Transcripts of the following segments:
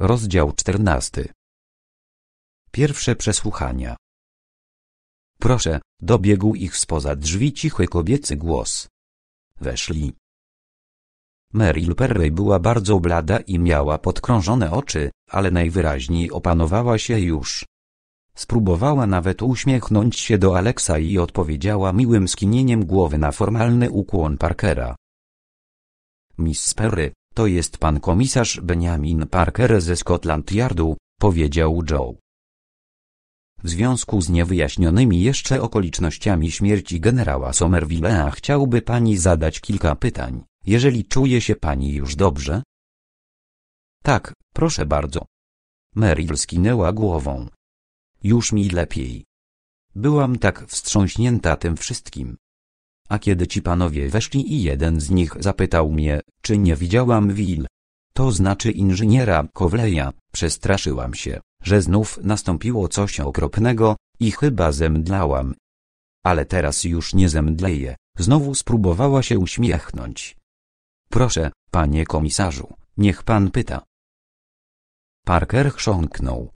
Rozdział 14. Pierwsze przesłuchania. Proszę, dobiegł ich spoza drzwi cichy kobiecy głos. Weszli. Meryl Perry była bardzo blada i miała podkrążone oczy, ale najwyraźniej opanowała się już. Spróbowała nawet uśmiechnąć się do Alexa i odpowiedziała miłym skinieniem głowy na formalny ukłon Parkera. Miss Perry, to jest pan komisarz Benjamin Parker ze Scotland Yardu, powiedział Joe. W związku z niewyjaśnionymi jeszcze okolicznościami śmierci generała Somerville'a chciałby pani zadać kilka pytań, jeżeli czuje się pani już dobrze? Tak, proszę bardzo. Meryl skinęła głową. Już mi lepiej. Byłam tak wstrząśnięta tym wszystkim. A kiedy ci panowie weszli i jeden z nich zapytał mnie, czy nie widziałam Will, to znaczy inżyniera Kowleja, przestraszyłam się, że znów nastąpiło coś okropnego, i chyba zemdlałam. Ale teraz już nie zemdleję, znowu spróbowała się uśmiechnąć. Proszę, panie komisarzu, niech pan pyta. Parker chrząknął.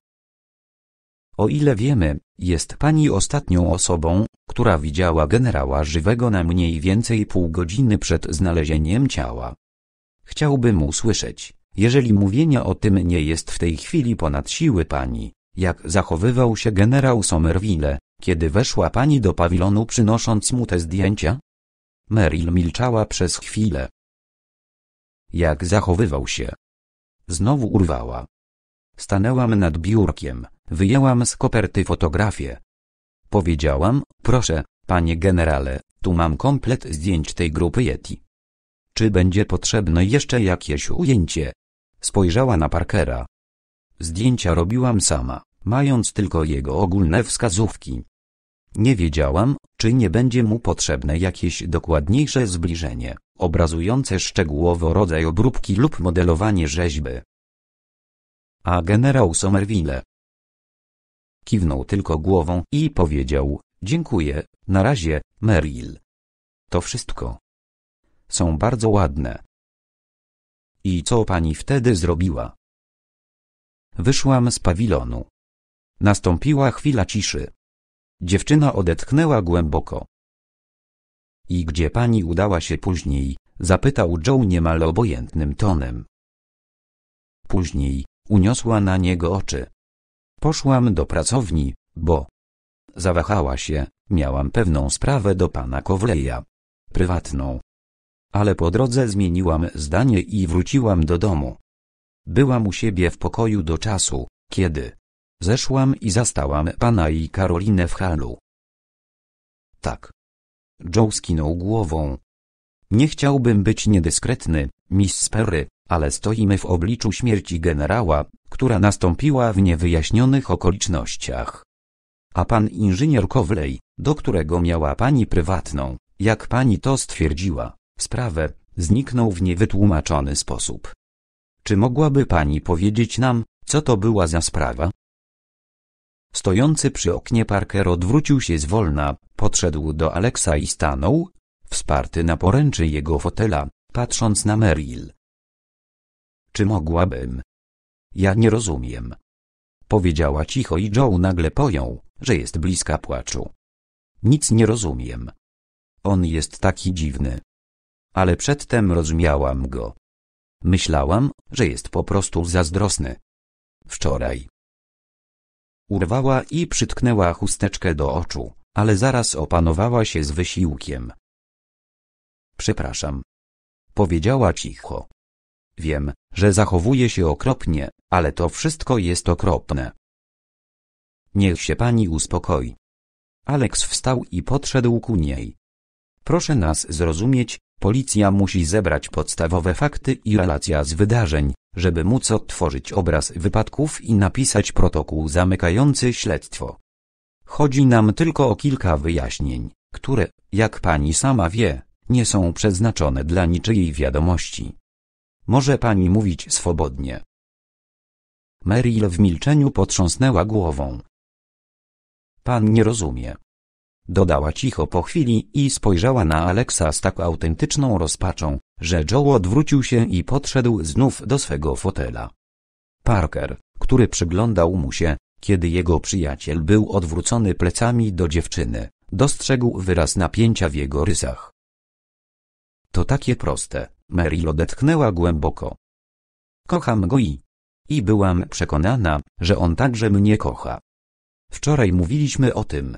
O ile wiemy, jest pani ostatnią osobą, która widziała generała żywego na mniej więcej pół godziny przed znalezieniem ciała. Chciałbym usłyszeć, jeżeli mówienia o tym nie jest w tej chwili ponad siły pani, jak zachowywał się generał Somerville, kiedy weszła pani do pawilonu przynosząc mu te zdjęcia? Meryl milczała przez chwilę. Jak zachowywał się? Znowu urwała. Stanęłam nad biurkiem, Wyjęłam z koperty fotografię. Powiedziałam, proszę, panie generale, tu mam komplet zdjęć tej grupy Yeti. Czy będzie potrzebne jeszcze jakieś ujęcie? Spojrzała na Parkera. Zdjęcia robiłam sama, mając tylko jego ogólne wskazówki. Nie wiedziałam, czy nie będzie mu potrzebne jakieś dokładniejsze zbliżenie, obrazujące szczegółowo rodzaj obróbki lub modelowanie rzeźby. A generał Somerville, Kiwnął tylko głową i powiedział, dziękuję, na razie, Meryl. To wszystko. Są bardzo ładne. I co pani wtedy zrobiła? Wyszłam z pawilonu. Nastąpiła chwila ciszy. Dziewczyna odetchnęła głęboko. I gdzie pani udała się później? Zapytał Joe niemal obojętnym tonem. Później uniosła na niego oczy. Poszłam do pracowni, bo... Zawahała się, miałam pewną sprawę do pana Kowleja. Prywatną. Ale po drodze zmieniłam zdanie i wróciłam do domu. Byłam u siebie w pokoju do czasu, kiedy... Zeszłam i zastałam pana i Karolinę w halu. Tak. Joe skinął głową. Nie chciałbym być niedyskretny, Miss Perry, ale stoimy w obliczu śmierci generała, która nastąpiła w niewyjaśnionych okolicznościach. A pan inżynier Kowlej, do którego miała pani prywatną, jak pani to stwierdziła, sprawę, zniknął w niewytłumaczony sposób. Czy mogłaby pani powiedzieć nam, co to była za sprawa? Stojący przy oknie Parker odwrócił się zwolna, podszedł do Alexa i stanął, wsparty na poręczy jego fotela, patrząc na Meryl. Czy mogłabym? Ja nie rozumiem. Powiedziała cicho i Joe nagle pojął, że jest bliska płaczu. Nic nie rozumiem. On jest taki dziwny. Ale przedtem rozumiałam go. Myślałam, że jest po prostu zazdrosny. Wczoraj. Urwała i przytknęła chusteczkę do oczu, ale zaraz opanowała się z wysiłkiem. Przepraszam. Powiedziała cicho. Wiem, że zachowuje się okropnie, ale to wszystko jest okropne. Niech się pani uspokoi. Aleks wstał i podszedł ku niej. Proszę nas zrozumieć, policja musi zebrać podstawowe fakty i relacja z wydarzeń, żeby móc odtworzyć obraz wypadków i napisać protokół zamykający śledztwo. Chodzi nam tylko o kilka wyjaśnień, które, jak pani sama wie, nie są przeznaczone dla niczyjej wiadomości. Może pani mówić swobodnie. Meryl w milczeniu potrząsnęła głową. Pan nie rozumie. Dodała cicho po chwili i spojrzała na Aleksa z tak autentyczną rozpaczą, że Joe odwrócił się i podszedł znów do swego fotela. Parker, który przyglądał mu się, kiedy jego przyjaciel był odwrócony plecami do dziewczyny, dostrzegł wyraz napięcia w jego rysach. To takie proste. Mary odetchnęła głęboko. Kocham go i... I byłam przekonana, że on także mnie kocha. Wczoraj mówiliśmy o tym.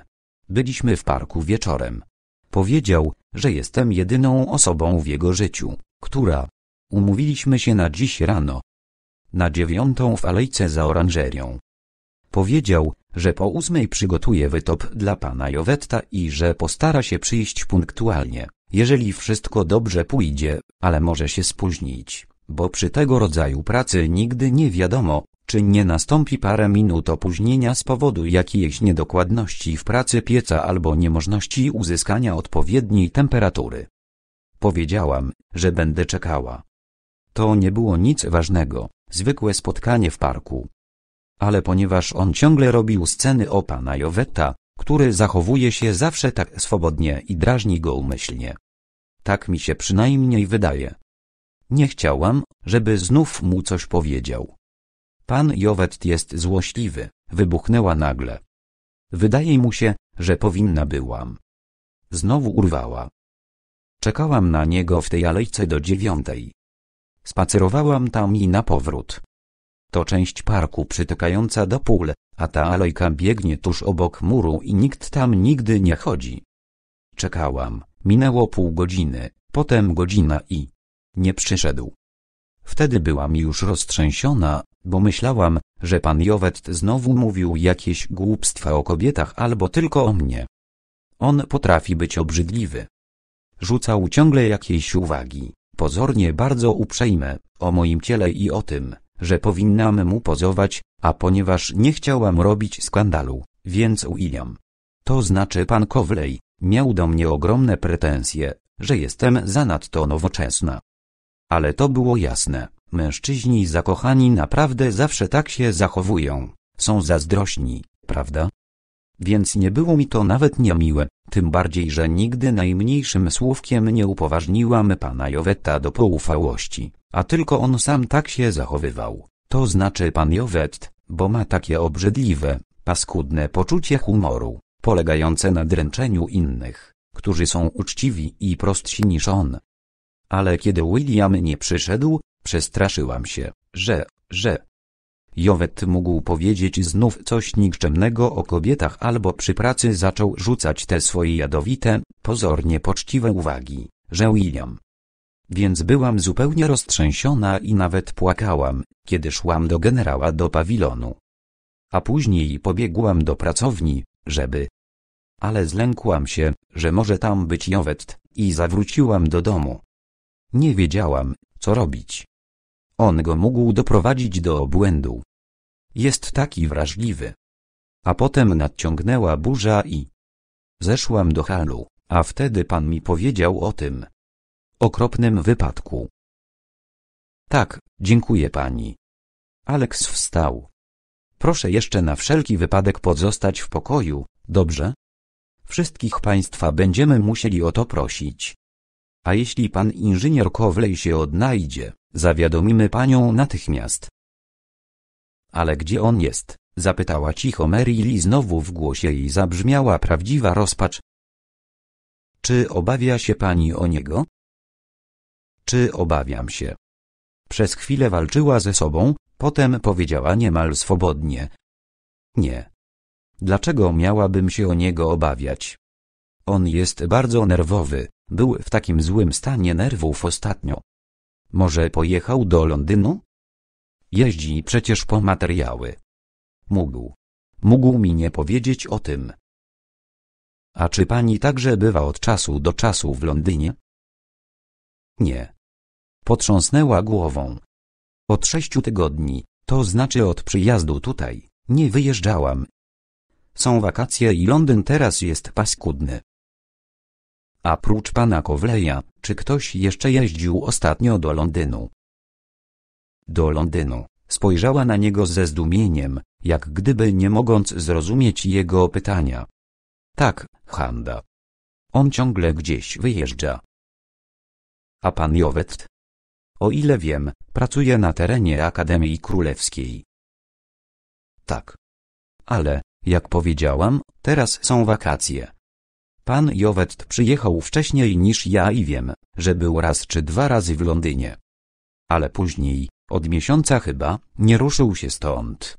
Byliśmy w parku wieczorem. Powiedział, że jestem jedyną osobą w jego życiu, która... Umówiliśmy się na dziś rano. Na dziewiątą w alejce za oranżerią. Powiedział, że po ósmej przygotuje wytop dla pana Jowetta i że postara się przyjść punktualnie jeżeli wszystko dobrze pójdzie, ale może się spóźnić, bo przy tego rodzaju pracy nigdy nie wiadomo, czy nie nastąpi parę minut opóźnienia z powodu jakiejś niedokładności w pracy pieca albo niemożności uzyskania odpowiedniej temperatury. Powiedziałam, że będę czekała. To nie było nic ważnego, zwykłe spotkanie w parku. Ale ponieważ on ciągle robił sceny o pana Jowetta, który zachowuje się zawsze tak swobodnie i drażni go umyślnie, tak mi się przynajmniej wydaje. Nie chciałam, żeby znów mu coś powiedział. Pan Jowet jest złośliwy, wybuchnęła nagle. Wydaje mu się, że powinna byłam. Znowu urwała. Czekałam na niego w tej alejce do dziewiątej. Spacerowałam tam i na powrót. To część parku przytykająca do pól, a ta alejka biegnie tuż obok muru i nikt tam nigdy nie chodzi. Czekałam, minęło pół godziny, potem godzina i nie przyszedł. Wtedy byłam już roztrzęsiona, bo myślałam, że pan Jowet znowu mówił jakieś głupstwa o kobietach albo tylko o mnie. On potrafi być obrzydliwy. Rzucał ciągle jakieś uwagi, pozornie bardzo uprzejme, o moim ciele i o tym, że powinnam mu pozować, a ponieważ nie chciałam robić skandalu, więc William. To znaczy pan Kowlej, Miał do mnie ogromne pretensje, że jestem zanadto nowoczesna. Ale to było jasne, mężczyźni zakochani naprawdę zawsze tak się zachowują, są zazdrośni, prawda? Więc nie było mi to nawet niemiłe, tym bardziej, że nigdy najmniejszym słówkiem nie upoważniłam pana Joweta do poufałości, a tylko on sam tak się zachowywał, to znaczy pan Jowet, bo ma takie obrzydliwe, paskudne poczucie humoru polegające na dręczeniu innych, którzy są uczciwi i prostsi niż on. Ale kiedy William nie przyszedł, przestraszyłam się, że, że... Jowet mógł powiedzieć znów coś nikczemnego o kobietach albo przy pracy zaczął rzucać te swoje jadowite, pozornie poczciwe uwagi, że William. Więc byłam zupełnie roztrzęsiona i nawet płakałam, kiedy szłam do generała do pawilonu. A później pobiegłam do pracowni, żeby, ale zlękłam się, że może tam być Jowet, i zawróciłam do domu. Nie wiedziałam, co robić. On go mógł doprowadzić do obłędu. Jest taki wrażliwy. A potem nadciągnęła burza i... Zeszłam do halu, a wtedy pan mi powiedział o tym. Okropnym wypadku. Tak, dziękuję pani. Aleks wstał. Proszę jeszcze na wszelki wypadek pozostać w pokoju, dobrze? Wszystkich Państwa będziemy musieli o to prosić. A jeśli pan inżynier Kowlej się odnajdzie, zawiadomimy panią natychmiast. Ale gdzie on jest? Zapytała cicho Mary i znowu w głosie jej zabrzmiała prawdziwa rozpacz. Czy obawia się pani o niego? Czy obawiam się? Przez chwilę walczyła ze sobą, potem powiedziała niemal swobodnie. Nie. Dlaczego miałabym się o niego obawiać? On jest bardzo nerwowy, był w takim złym stanie nerwów ostatnio. Może pojechał do Londynu? Jeździ przecież po materiały. Mógł. Mógł mi nie powiedzieć o tym. A czy pani także bywa od czasu do czasu w Londynie? Nie. Potrząsnęła głową. Od sześciu tygodni, to znaczy od przyjazdu tutaj, nie wyjeżdżałam są wakacje i Londyn teraz jest paskudny. A prócz pana Kowleja, czy ktoś jeszcze jeździł ostatnio do Londynu? Do Londynu. Spojrzała na niego ze zdumieniem, jak gdyby nie mogąc zrozumieć jego pytania. Tak, Handa. On ciągle gdzieś wyjeżdża. A pan Jowet? O ile wiem, pracuje na terenie Akademii Królewskiej. Tak. Ale, jak powiedziałam, teraz są wakacje. Pan Jowet przyjechał wcześniej niż ja i wiem, że był raz czy dwa razy w Londynie. Ale później, od miesiąca chyba, nie ruszył się stąd.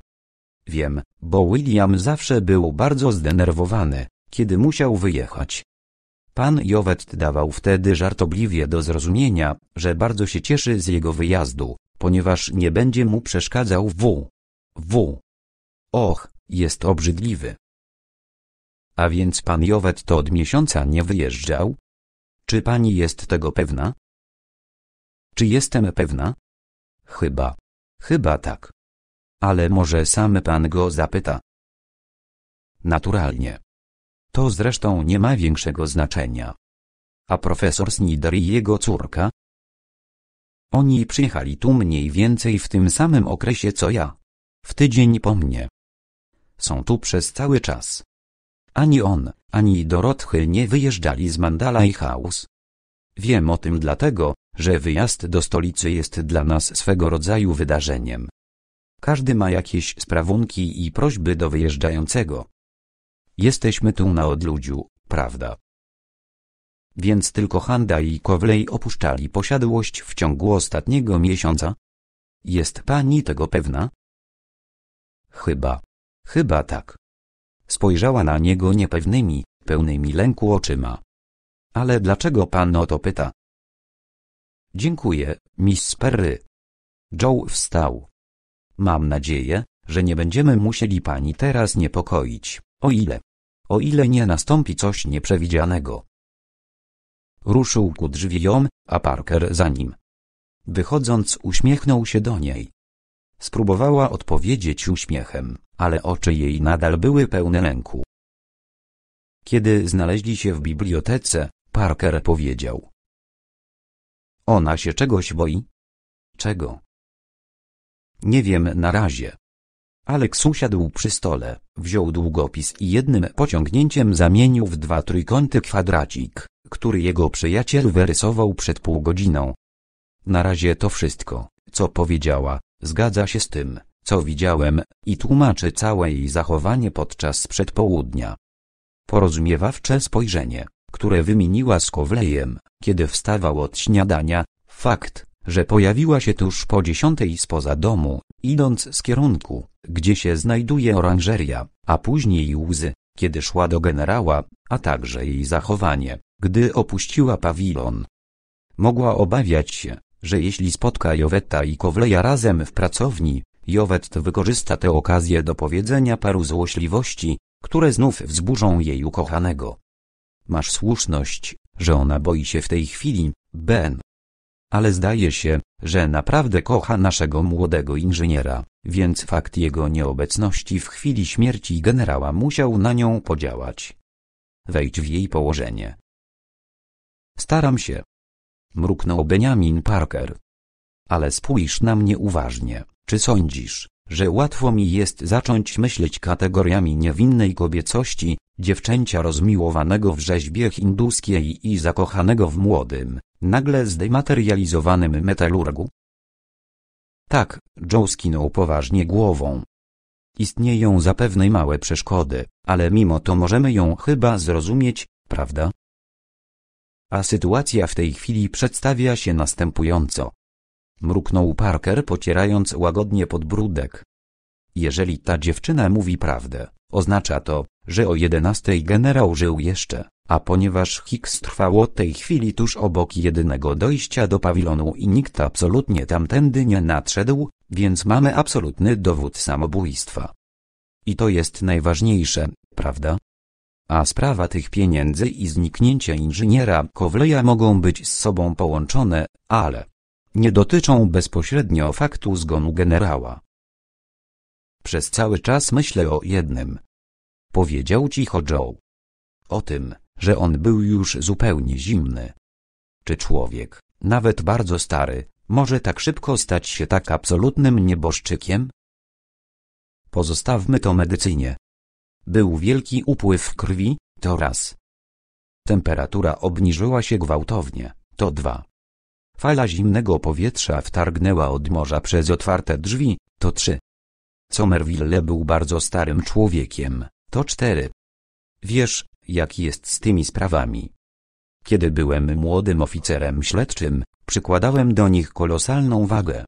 Wiem, bo William zawsze był bardzo zdenerwowany, kiedy musiał wyjechać. Pan Jowet dawał wtedy żartobliwie do zrozumienia, że bardzo się cieszy z jego wyjazdu, ponieważ nie będzie mu przeszkadzał w. w. Och, jest obrzydliwy. A więc pan Jowet to od miesiąca nie wyjeżdżał? Czy pani jest tego pewna? Czy jestem pewna? Chyba. Chyba tak. Ale może sam pan go zapyta. Naturalnie. To zresztą nie ma większego znaczenia. A profesor Snider i jego córka? Oni przyjechali tu mniej więcej w tym samym okresie co ja. W tydzień po mnie są tu przez cały czas. Ani on, ani Dorothy nie wyjeżdżali z Mandalay House. Wiem o tym dlatego, że wyjazd do stolicy jest dla nas swego rodzaju wydarzeniem. Każdy ma jakieś sprawunki i prośby do wyjeżdżającego. Jesteśmy tu na odludziu, prawda? Więc tylko Handa i Kowlej opuszczali posiadłość w ciągu ostatniego miesiąca? Jest pani tego pewna? Chyba. Chyba tak. Spojrzała na niego niepewnymi, pełnymi lęku oczyma. Ale dlaczego pan o to pyta? Dziękuję, Miss Perry. Joe wstał. Mam nadzieję, że nie będziemy musieli pani teraz niepokoić, o ile, o ile nie nastąpi coś nieprzewidzianego. Ruszył ku drzwiom, a Parker za nim. Wychodząc uśmiechnął się do niej. Spróbowała odpowiedzieć uśmiechem, ale oczy jej nadal były pełne lęku. Kiedy znaleźli się w bibliotece, Parker powiedział. Ona się czegoś boi? Czego? Nie wiem na razie. Aleks usiadł przy stole, wziął długopis i jednym pociągnięciem zamienił w dwa trójkąty kwadracik, który jego przyjaciel wyrysował przed pół godziną. Na razie to wszystko, co powiedziała, zgadza się z tym, co widziałem, i tłumaczy całe jej zachowanie podczas przedpołudnia. Porozumiewawcze spojrzenie, które wymieniła z Kowlejem, kiedy wstawał od śniadania, fakt, że pojawiła się tuż po dziesiątej spoza domu, idąc z kierunku, gdzie się znajduje oranżeria, a później łzy, kiedy szła do generała, a także jej zachowanie, gdy opuściła pawilon. Mogła obawiać się, że jeśli spotka Joweta i Kowleja razem w pracowni, Jowet wykorzysta tę okazję do powiedzenia paru złośliwości, które znów wzburzą jej ukochanego. Masz słuszność, że ona boi się w tej chwili, Ben. Ale zdaje się, że naprawdę kocha naszego młodego inżyniera, więc fakt jego nieobecności w chwili śmierci generała musiał na nią podziałać. Wejdź w jej położenie. Staram się. Mruknął Benjamin Parker. Ale spójrz na mnie uważnie. Czy sądzisz, że łatwo mi jest zacząć myśleć kategoriami niewinnej kobiecości, dziewczęcia rozmiłowanego w rzeźbie hinduskiej i zakochanego w młodym, nagle zdematerializowanym metalurgu? Tak, Joe skinął poważnie głową. Istnieją zapewne małe przeszkody, ale mimo to możemy ją chyba zrozumieć, prawda? A sytuacja w tej chwili przedstawia się następująco. Mruknął Parker, pocierając łagodnie podbródek. Jeżeli ta dziewczyna mówi prawdę, oznacza to, że o jedenastej generał żył jeszcze, a ponieważ Hicks trwało tej chwili tuż obok jedynego dojścia do pawilonu i nikt absolutnie tamtędy nie nadszedł, więc mamy absolutny dowód samobójstwa. I to jest najważniejsze, prawda? A sprawa tych pieniędzy i zniknięcia inżyniera Kowleja mogą być z sobą połączone, ale nie dotyczą bezpośrednio faktu zgonu generała. Przez cały czas myślę o jednym. Powiedział cicho Joe. O tym, że on był już zupełnie zimny. Czy człowiek, nawet bardzo stary, może tak szybko stać się tak absolutnym nieboszczykiem? Pozostawmy to medycynie. Był wielki upływ krwi, to raz. Temperatura obniżyła się gwałtownie, to dwa. Fala zimnego powietrza wtargnęła od morza przez otwarte drzwi, to trzy. Somerville był bardzo starym człowiekiem, to cztery. Wiesz, jak jest z tymi sprawami. Kiedy byłem młodym oficerem śledczym, przykładałem do nich kolosalną wagę.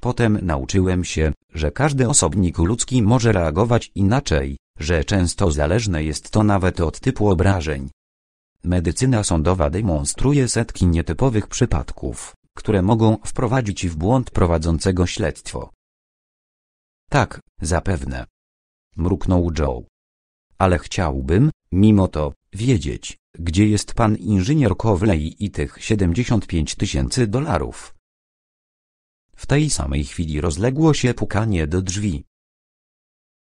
Potem nauczyłem się, że każdy osobnik ludzki może reagować inaczej, że często zależne jest to nawet od typu obrażeń, Medycyna sądowa demonstruje setki nietypowych przypadków, które mogą wprowadzić w błąd prowadzącego śledztwo. Tak, zapewne. Mruknął Joe. Ale chciałbym, mimo to, wiedzieć, gdzie jest pan inżynier Cowley i tych 75 tysięcy dolarów. W tej samej chwili rozległo się pukanie do drzwi.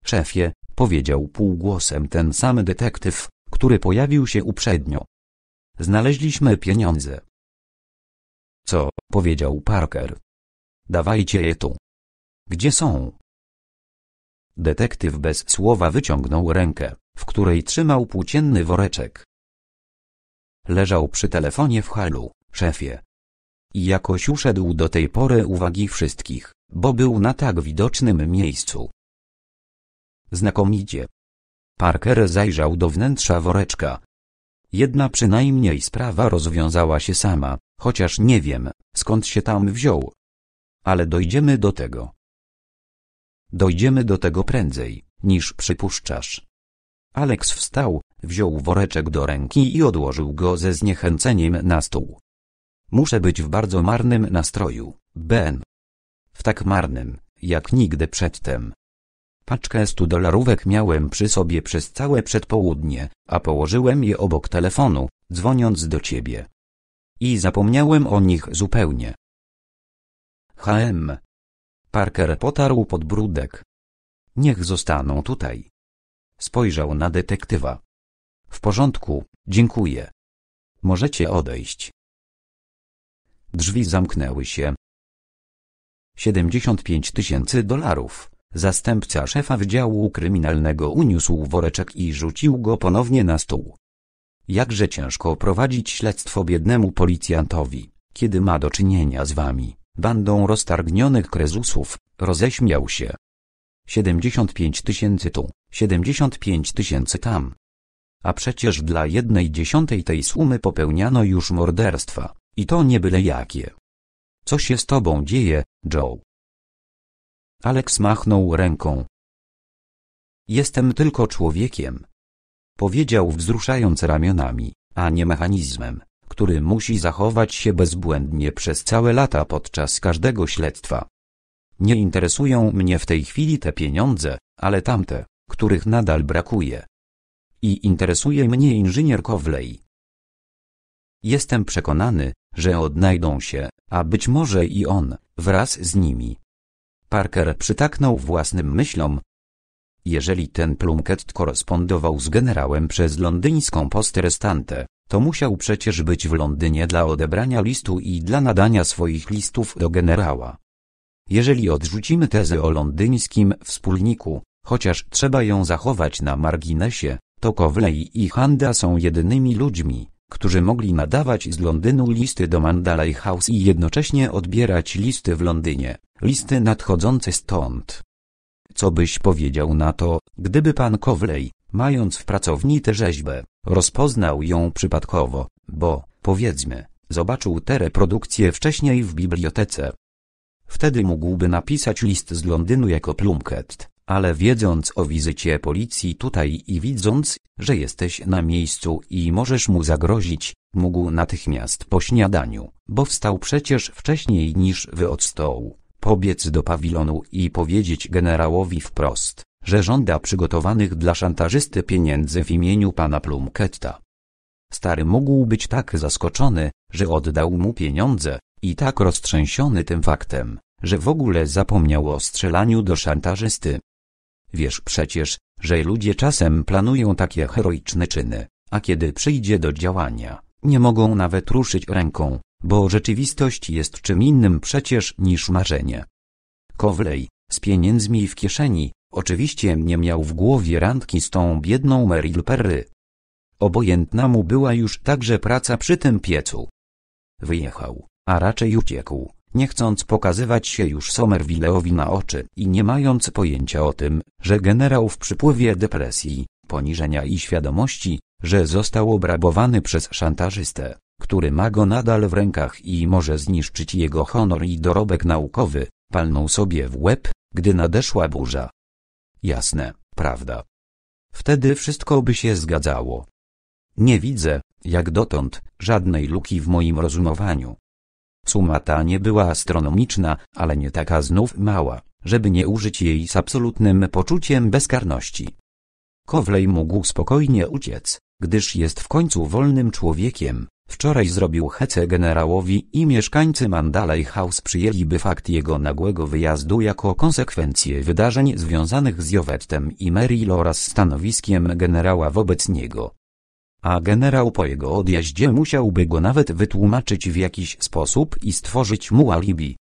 Szefie, powiedział półgłosem ten sam detektyw, który pojawił się uprzednio. Znaleźliśmy pieniądze. Co, powiedział Parker. Dawajcie je tu. Gdzie są? Detektyw bez słowa wyciągnął rękę, w której trzymał płócienny woreczek. Leżał przy telefonie w halu, szefie. I jakoś uszedł do tej pory uwagi wszystkich, bo był na tak widocznym miejscu. Znakomicie, Parker zajrzał do wnętrza woreczka. Jedna przynajmniej sprawa rozwiązała się sama, chociaż nie wiem, skąd się tam wziął. Ale dojdziemy do tego. Dojdziemy do tego prędzej, niż przypuszczasz. Alex wstał, wziął woreczek do ręki i odłożył go ze zniechęceniem na stół. Muszę być w bardzo marnym nastroju, Ben. W tak marnym, jak nigdy przedtem. Paczkę stu dolarówek miałem przy sobie przez całe przedpołudnie, a położyłem je obok telefonu, dzwoniąc do ciebie. I zapomniałem o nich zupełnie. HM. Parker potarł podbródek. Niech zostaną tutaj. Spojrzał na detektywa. W porządku, dziękuję. Możecie odejść. Drzwi zamknęły się. 75 tysięcy dolarów. Zastępca szefa Wydziału Kryminalnego uniósł woreczek i rzucił go ponownie na stół. Jakże ciężko prowadzić śledztwo biednemu policjantowi, kiedy ma do czynienia z wami, bandą roztargnionych krezusów, roześmiał się. 75 tysięcy tu, 75 tysięcy tam. A przecież dla jednej dziesiątej tej sumy popełniano już morderstwa, i to nie byle jakie. Co się z tobą dzieje, Joe? Aleks machnął ręką. Jestem tylko człowiekiem. Powiedział wzruszając ramionami, a nie mechanizmem, który musi zachować się bezbłędnie przez całe lata podczas każdego śledztwa. Nie interesują mnie w tej chwili te pieniądze, ale tamte, których nadal brakuje. I interesuje mnie inżynier Kowlej. Jestem przekonany, że odnajdą się, a być może i on, wraz z nimi. Parker przytaknął własnym myślom. Jeżeli ten Plumket korespondował z generałem przez londyńską postę restante, to musiał przecież być w Londynie dla odebrania listu i dla nadania swoich listów do generała. Jeżeli odrzucimy tezę o londyńskim wspólniku, chociaż trzeba ją zachować na marginesie, to Cowley i Handa są jedynymi ludźmi, którzy mogli nadawać z Londynu listy do Mandalay House i jednocześnie odbierać listy w Londynie, listy nadchodzące stąd. Co byś powiedział na to, gdyby pan Kowlej, mając w pracowni tę rzeźbę, rozpoznał ją przypadkowo, bo, powiedzmy, zobaczył tę reprodukcję wcześniej w bibliotece. Wtedy mógłby napisać list z Londynu jako plumket, ale wiedząc o wizycie policji tutaj i widząc, że jesteś na miejscu i możesz mu zagrozić, mógł natychmiast po śniadaniu, bo wstał przecież wcześniej niż wy od stołu, pobiec do pawilonu i powiedzieć generałowi wprost, że żąda przygotowanych dla szantażysty pieniędzy w imieniu pana Plumketta. Stary mógł być tak zaskoczony, że oddał mu pieniądze i tak roztrzęsiony tym faktem, że w ogóle zapomniał o strzelaniu do szantażysty. Wiesz przecież, że ludzie czasem planują takie heroiczne czyny, a kiedy przyjdzie do działania, nie mogą nawet ruszyć ręką, bo rzeczywistość jest czym innym przecież niż marzenie. Kowlej, z pieniędzmi w kieszeni, oczywiście nie miał w głowie randki z tą biedną Meryl Perry. Obojętna mu była już także praca przy tym piecu. Wyjechał, a raczej uciekł nie chcąc pokazywać się już Somerville'owi na oczy i nie mając pojęcia o tym, że generał w przypływie depresji, poniżenia i świadomości, że został obrabowany przez szantażystę, który ma go nadal w rękach i może zniszczyć jego honor i dorobek naukowy, palnął sobie w łeb, gdy nadeszła burza. Jasne, prawda. Wtedy wszystko by się zgadzało. Nie widzę, jak dotąd, żadnej luki w moim rozumowaniu, Suma ta nie była astronomiczna, ale nie taka znów mała, żeby nie użyć jej z absolutnym poczuciem bezkarności. Kowlej mógł spokojnie uciec, gdyż jest w końcu wolnym człowiekiem. Wczoraj zrobił hece generałowi i mieszkańcy Mandalay House przyjęliby fakt jego nagłego wyjazdu jako konsekwencję wydarzeń związanych z Jowettem i Merrill oraz stanowiskiem generała wobec niego a generał po jego odjaździe musiałby go nawet wytłumaczyć w jakiś sposób i stworzyć mu alibi.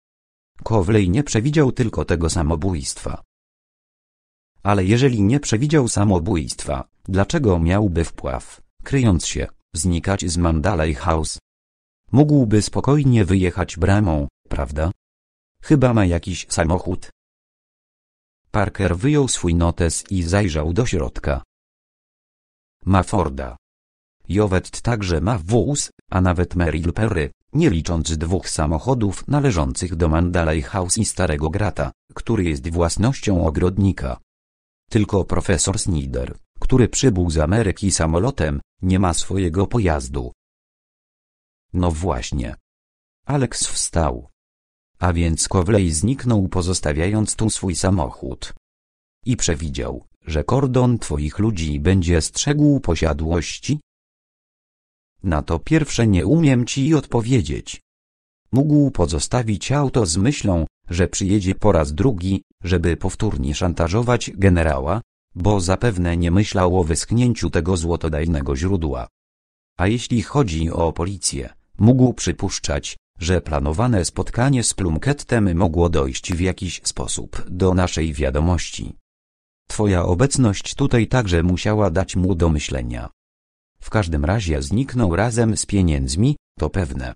Kowlej nie przewidział tylko tego samobójstwa. Ale jeżeli nie przewidział samobójstwa, dlaczego miałby wpław, kryjąc się, znikać z Mandalay House? Mógłby spokojnie wyjechać bramą, prawda? Chyba ma jakiś samochód. Parker wyjął swój notes i zajrzał do środka. Ma Forda. Jowett także ma wóz, a nawet Meryl Perry, nie licząc dwóch samochodów należących do Mandalay House i Starego Grata, który jest własnością ogrodnika. Tylko profesor Snyder, który przybył z Ameryki samolotem, nie ma swojego pojazdu. No właśnie. Alex wstał. A więc Kowlej zniknął pozostawiając tu swój samochód. I przewidział, że kordon twoich ludzi będzie strzegł posiadłości, na to pierwsze nie umiem ci odpowiedzieć. Mógł pozostawić auto z myślą, że przyjedzie po raz drugi, żeby powtórnie szantażować generała, bo zapewne nie myślał o wyschnięciu tego złotodajnego źródła. A jeśli chodzi o policję, mógł przypuszczać, że planowane spotkanie z Plumkettem mogło dojść w jakiś sposób do naszej wiadomości. Twoja obecność tutaj także musiała dać mu do myślenia. W każdym razie zniknął razem z pieniędzmi, to pewne.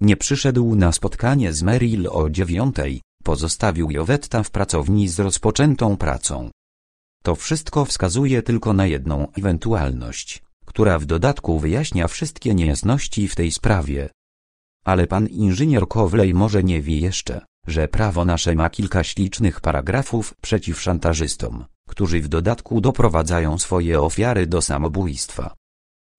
Nie przyszedł na spotkanie z Meryl o dziewiątej, pozostawił Jowetta w pracowni z rozpoczętą pracą. To wszystko wskazuje tylko na jedną ewentualność, która w dodatku wyjaśnia wszystkie niejasności w tej sprawie. Ale pan inżynier Kowlej może nie wie jeszcze, że prawo nasze ma kilka ślicznych paragrafów przeciw szantażystom, którzy w dodatku doprowadzają swoje ofiary do samobójstwa.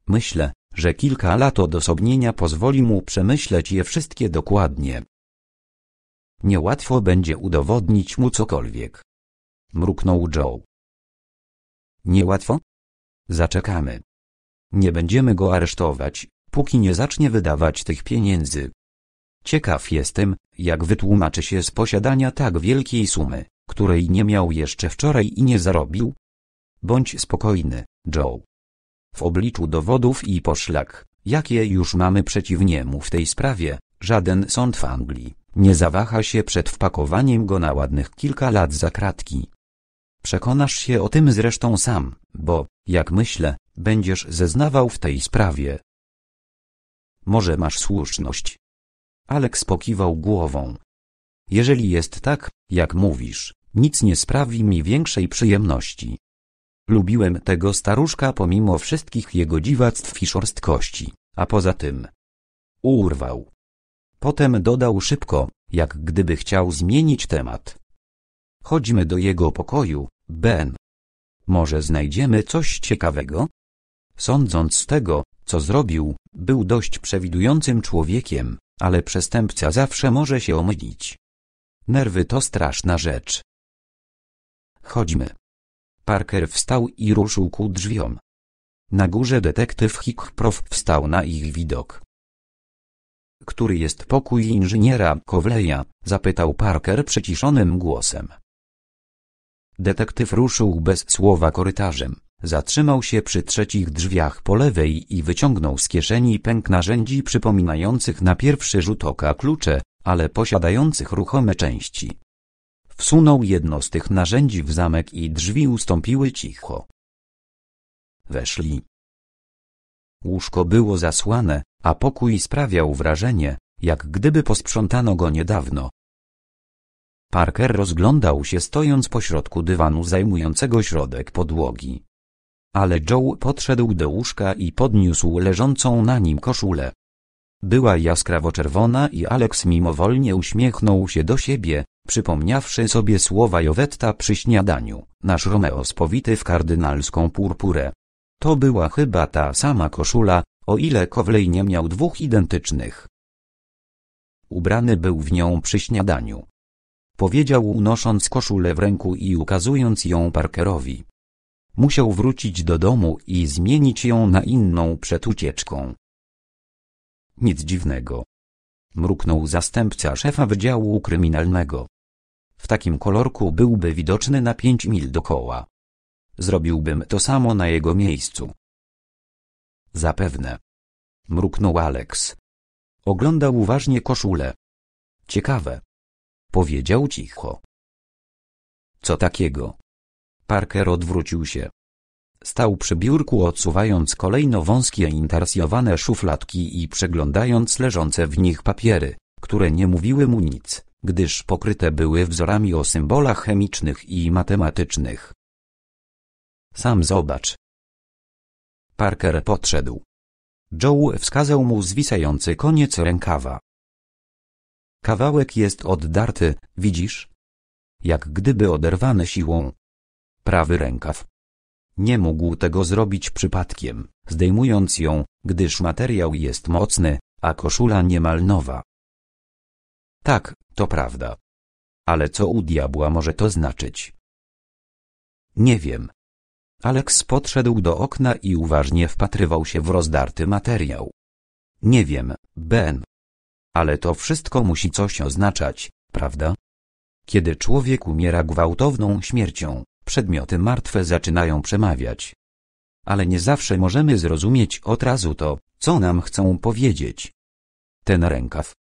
Myślę, że kilka lat odosobnienia pozwoli mu przemyśleć je wszystkie dokładnie. Niełatwo będzie udowodnić mu cokolwiek. Mruknął Joe. Niełatwo? Zaczekamy. Nie będziemy go aresztować, póki nie zacznie wydawać tych pieniędzy. Ciekaw jestem, jak wytłumaczy się z posiadania tak wielkiej sumy, której nie miał jeszcze wczoraj i nie zarobił. Bądź spokojny, Joe. W obliczu dowodów i poszlak, jakie już mamy przeciw niemu w tej sprawie, żaden sąd w Anglii nie zawaha się przed wpakowaniem go na ładnych kilka lat za kratki. Przekonasz się o tym zresztą sam, bo, jak myślę, będziesz zeznawał w tej sprawie. Może masz słuszność. Aleks pokiwał głową. Jeżeli jest tak, jak mówisz, nic nie sprawi mi większej przyjemności, Lubiłem tego staruszka pomimo wszystkich jego dziwactw i szorstkości, a poza tym urwał. Potem dodał szybko, jak gdyby chciał zmienić temat. Chodźmy do jego pokoju, Ben. Może znajdziemy coś ciekawego? Sądząc z tego, co zrobił, był dość przewidującym człowiekiem, ale przestępca zawsze może się omylić. Nerwy to straszna rzecz. Chodźmy. Parker wstał i ruszył ku drzwiom. Na górze detektyw Hickprof wstał na ich widok. Który jest pokój inżyniera Kowleja? zapytał Parker przyciszonym głosem. Detektyw ruszył bez słowa korytarzem, zatrzymał się przy trzecich drzwiach po lewej i wyciągnął z kieszeni pęk narzędzi przypominających na pierwszy rzut oka klucze, ale posiadających ruchome części. Wsunął jedno z tych narzędzi w zamek i drzwi ustąpiły cicho. Weszli. Łóżko było zasłane, a pokój sprawiał wrażenie, jak gdyby posprzątano go niedawno. Parker rozglądał się stojąc pośrodku dywanu zajmującego środek podłogi. Ale Joe podszedł do łóżka i podniósł leżącą na nim koszulę. Była jaskrawo czerwona i Alex mimowolnie uśmiechnął się do siebie, przypomniawszy sobie słowa Jowetta przy śniadaniu, nasz Romeo spowity w kardynalską purpurę. To była chyba ta sama koszula, o ile Kowlej nie miał dwóch identycznych. Ubrany był w nią przy śniadaniu. Powiedział unosząc koszulę w ręku i ukazując ją Parkerowi. Musiał wrócić do domu i zmienić ją na inną przed ucieczką. Nic dziwnego. Mruknął zastępca szefa wydziału kryminalnego. W takim kolorku byłby widoczny na pięć mil dokoła. Zrobiłbym to samo na jego miejscu. Zapewne. Mruknął Alex. Oglądał uważnie koszulę. Ciekawe. Powiedział cicho. Co takiego? Parker odwrócił się. Stał przy biurku odsuwając kolejno wąskie intarsjowane szufladki i przeglądając leżące w nich papiery, które nie mówiły mu nic gdyż pokryte były wzorami o symbolach chemicznych i matematycznych. Sam zobacz. Parker podszedł. Joe wskazał mu zwisający koniec rękawa. Kawałek jest oddarty, widzisz? Jak gdyby oderwany siłą. Prawy rękaw. Nie mógł tego zrobić przypadkiem, zdejmując ją, gdyż materiał jest mocny, a koszula niemal nowa. Tak, to prawda. Ale co u diabła może to znaczyć? Nie wiem. Aleks podszedł do okna i uważnie wpatrywał się w rozdarty materiał. Nie wiem, Ben. Ale to wszystko musi coś oznaczać, prawda? Kiedy człowiek umiera gwałtowną śmiercią, przedmioty martwe zaczynają przemawiać. Ale nie zawsze możemy zrozumieć od razu to, co nam chcą powiedzieć. Ten rękaw,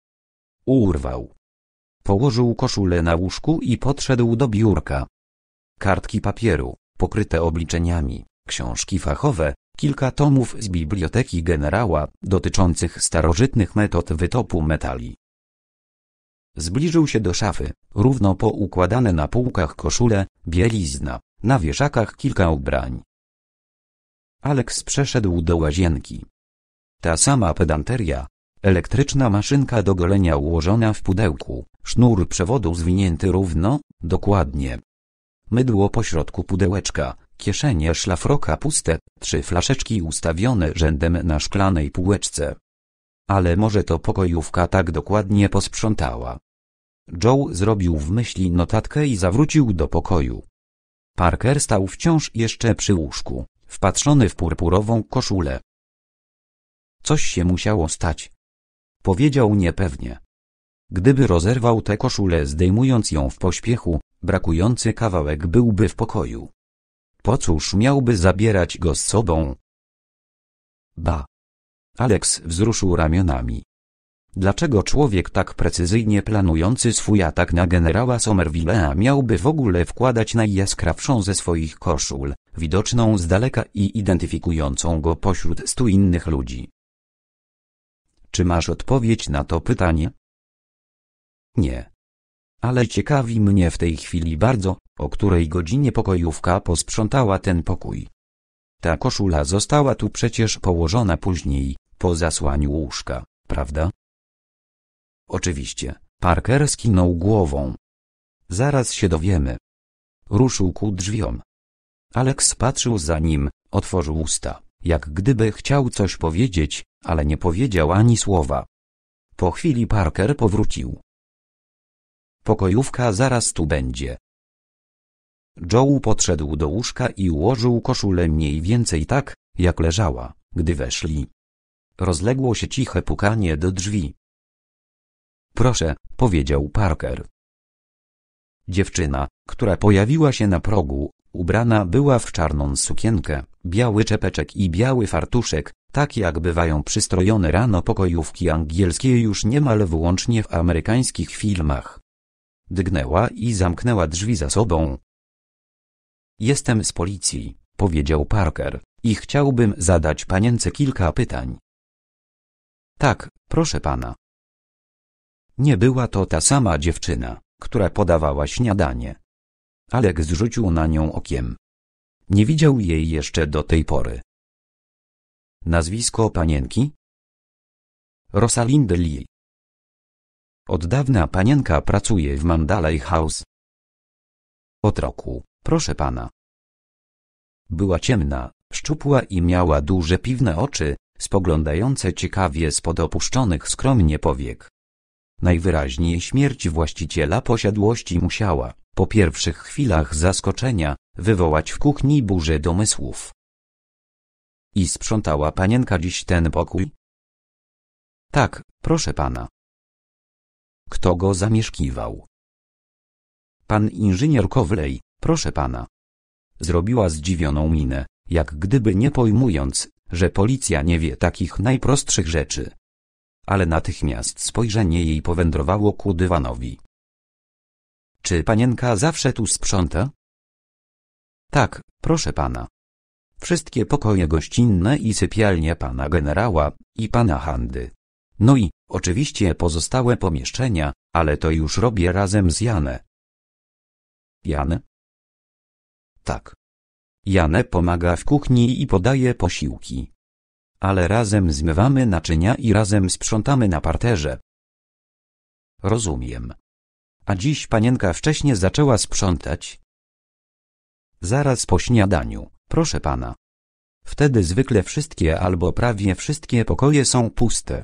Urwał. Położył koszulę na łóżku i podszedł do biurka. Kartki papieru, pokryte obliczeniami, książki fachowe, kilka tomów z biblioteki generała, dotyczących starożytnych metod wytopu metali. Zbliżył się do szafy, równo poukładane na półkach koszule, bielizna, na wieszakach kilka ubrań. Aleks przeszedł do łazienki. Ta sama pedanteria, Elektryczna maszynka do golenia ułożona w pudełku, sznur przewodu zwinięty równo, dokładnie. Mydło pośrodku pudełeczka, kieszenie szlafroka puste, trzy flaszeczki ustawione rzędem na szklanej półeczce. Ale może to pokojówka tak dokładnie posprzątała. Joe zrobił w myśli notatkę i zawrócił do pokoju. Parker stał wciąż jeszcze przy łóżku, wpatrzony w purpurową koszulę. Coś się musiało stać, Powiedział niepewnie. Gdyby rozerwał tę koszulę zdejmując ją w pośpiechu, brakujący kawałek byłby w pokoju. Po cóż miałby zabierać go z sobą? Ba. Alex wzruszył ramionami. Dlaczego człowiek tak precyzyjnie planujący swój atak na generała Somerville'a miałby w ogóle wkładać najjaskrawszą ze swoich koszul, widoczną z daleka i identyfikującą go pośród stu innych ludzi? Czy masz odpowiedź na to pytanie? Nie. Ale ciekawi mnie w tej chwili bardzo, o której godzinie pokojówka posprzątała ten pokój. Ta koszula została tu przecież położona później, po zasłaniu łóżka, prawda? Oczywiście, Parker skinął głową. Zaraz się dowiemy. Ruszył ku drzwiom. Alex patrzył za nim, otworzył usta, jak gdyby chciał coś powiedzieć, ale nie powiedział ani słowa. Po chwili Parker powrócił. Pokojówka zaraz tu będzie. Joe podszedł do łóżka i ułożył koszulę mniej więcej tak, jak leżała, gdy weszli. Rozległo się ciche pukanie do drzwi. Proszę, powiedział Parker. Dziewczyna, która pojawiła się na progu, ubrana była w czarną sukienkę, biały czepeczek i biały fartuszek, tak jak bywają przystrojone rano pokojówki angielskie już niemal wyłącznie w amerykańskich filmach. Dygnęła i zamknęła drzwi za sobą. Jestem z policji, powiedział Parker, i chciałbym zadać panience kilka pytań. Tak, proszę pana. Nie była to ta sama dziewczyna, która podawała śniadanie. Alek zrzucił na nią okiem. Nie widział jej jeszcze do tej pory. Nazwisko panienki? Rosalind Lee. Od dawna panienka pracuje w Mandalay House. Od roku, proszę pana. Była ciemna, szczupła i miała duże piwne oczy, spoglądające ciekawie spod opuszczonych skromnie powiek. Najwyraźniej śmierć właściciela posiadłości musiała, po pierwszych chwilach zaskoczenia, wywołać w kuchni burzę domysłów. I sprzątała panienka dziś ten pokój? Tak, proszę pana. Kto go zamieszkiwał? Pan inżynier Kowlej, proszę pana. Zrobiła zdziwioną minę, jak gdyby nie pojmując, że policja nie wie takich najprostszych rzeczy. Ale natychmiast spojrzenie jej powędrowało ku dywanowi. Czy panienka zawsze tu sprząta? Tak, proszę pana wszystkie pokoje gościnne i sypialnie pana generała i pana Handy. No i, oczywiście pozostałe pomieszczenia, ale to już robię razem z Janę. Jan? Tak. Janę pomaga w kuchni i podaje posiłki. Ale razem zmywamy naczynia i razem sprzątamy na parterze. Rozumiem. A dziś panienka wcześniej zaczęła sprzątać? Zaraz po śniadaniu. Proszę pana. Wtedy zwykle wszystkie albo prawie wszystkie pokoje są puste.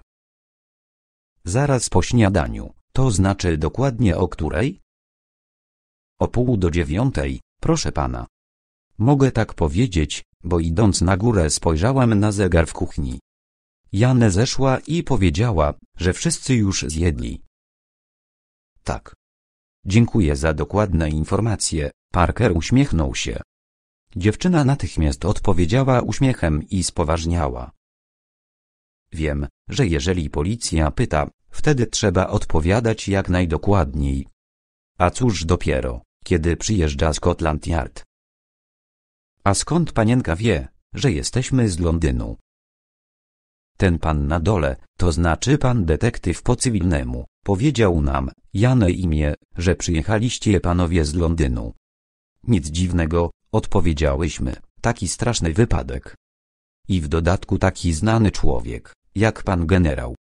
Zaraz po śniadaniu, to znaczy dokładnie o której? O pół do dziewiątej, proszę pana. Mogę tak powiedzieć, bo idąc na górę spojrzałam na zegar w kuchni. Jane zeszła i powiedziała, że wszyscy już zjedli. Tak. Dziękuję za dokładne informacje, Parker uśmiechnął się. Dziewczyna natychmiast odpowiedziała uśmiechem i spoważniała. Wiem, że jeżeli policja pyta, wtedy trzeba odpowiadać jak najdokładniej. A cóż dopiero, kiedy przyjeżdża Scotland Yard. A skąd panienka wie, że jesteśmy z Londynu? Ten pan na dole, to znaczy pan detektyw po cywilnemu, powiedział nam, Jane imię, że przyjechaliście panowie z Londynu. Nic dziwnego, Odpowiedziałyśmy, taki straszny wypadek. I w dodatku taki znany człowiek, jak pan generał.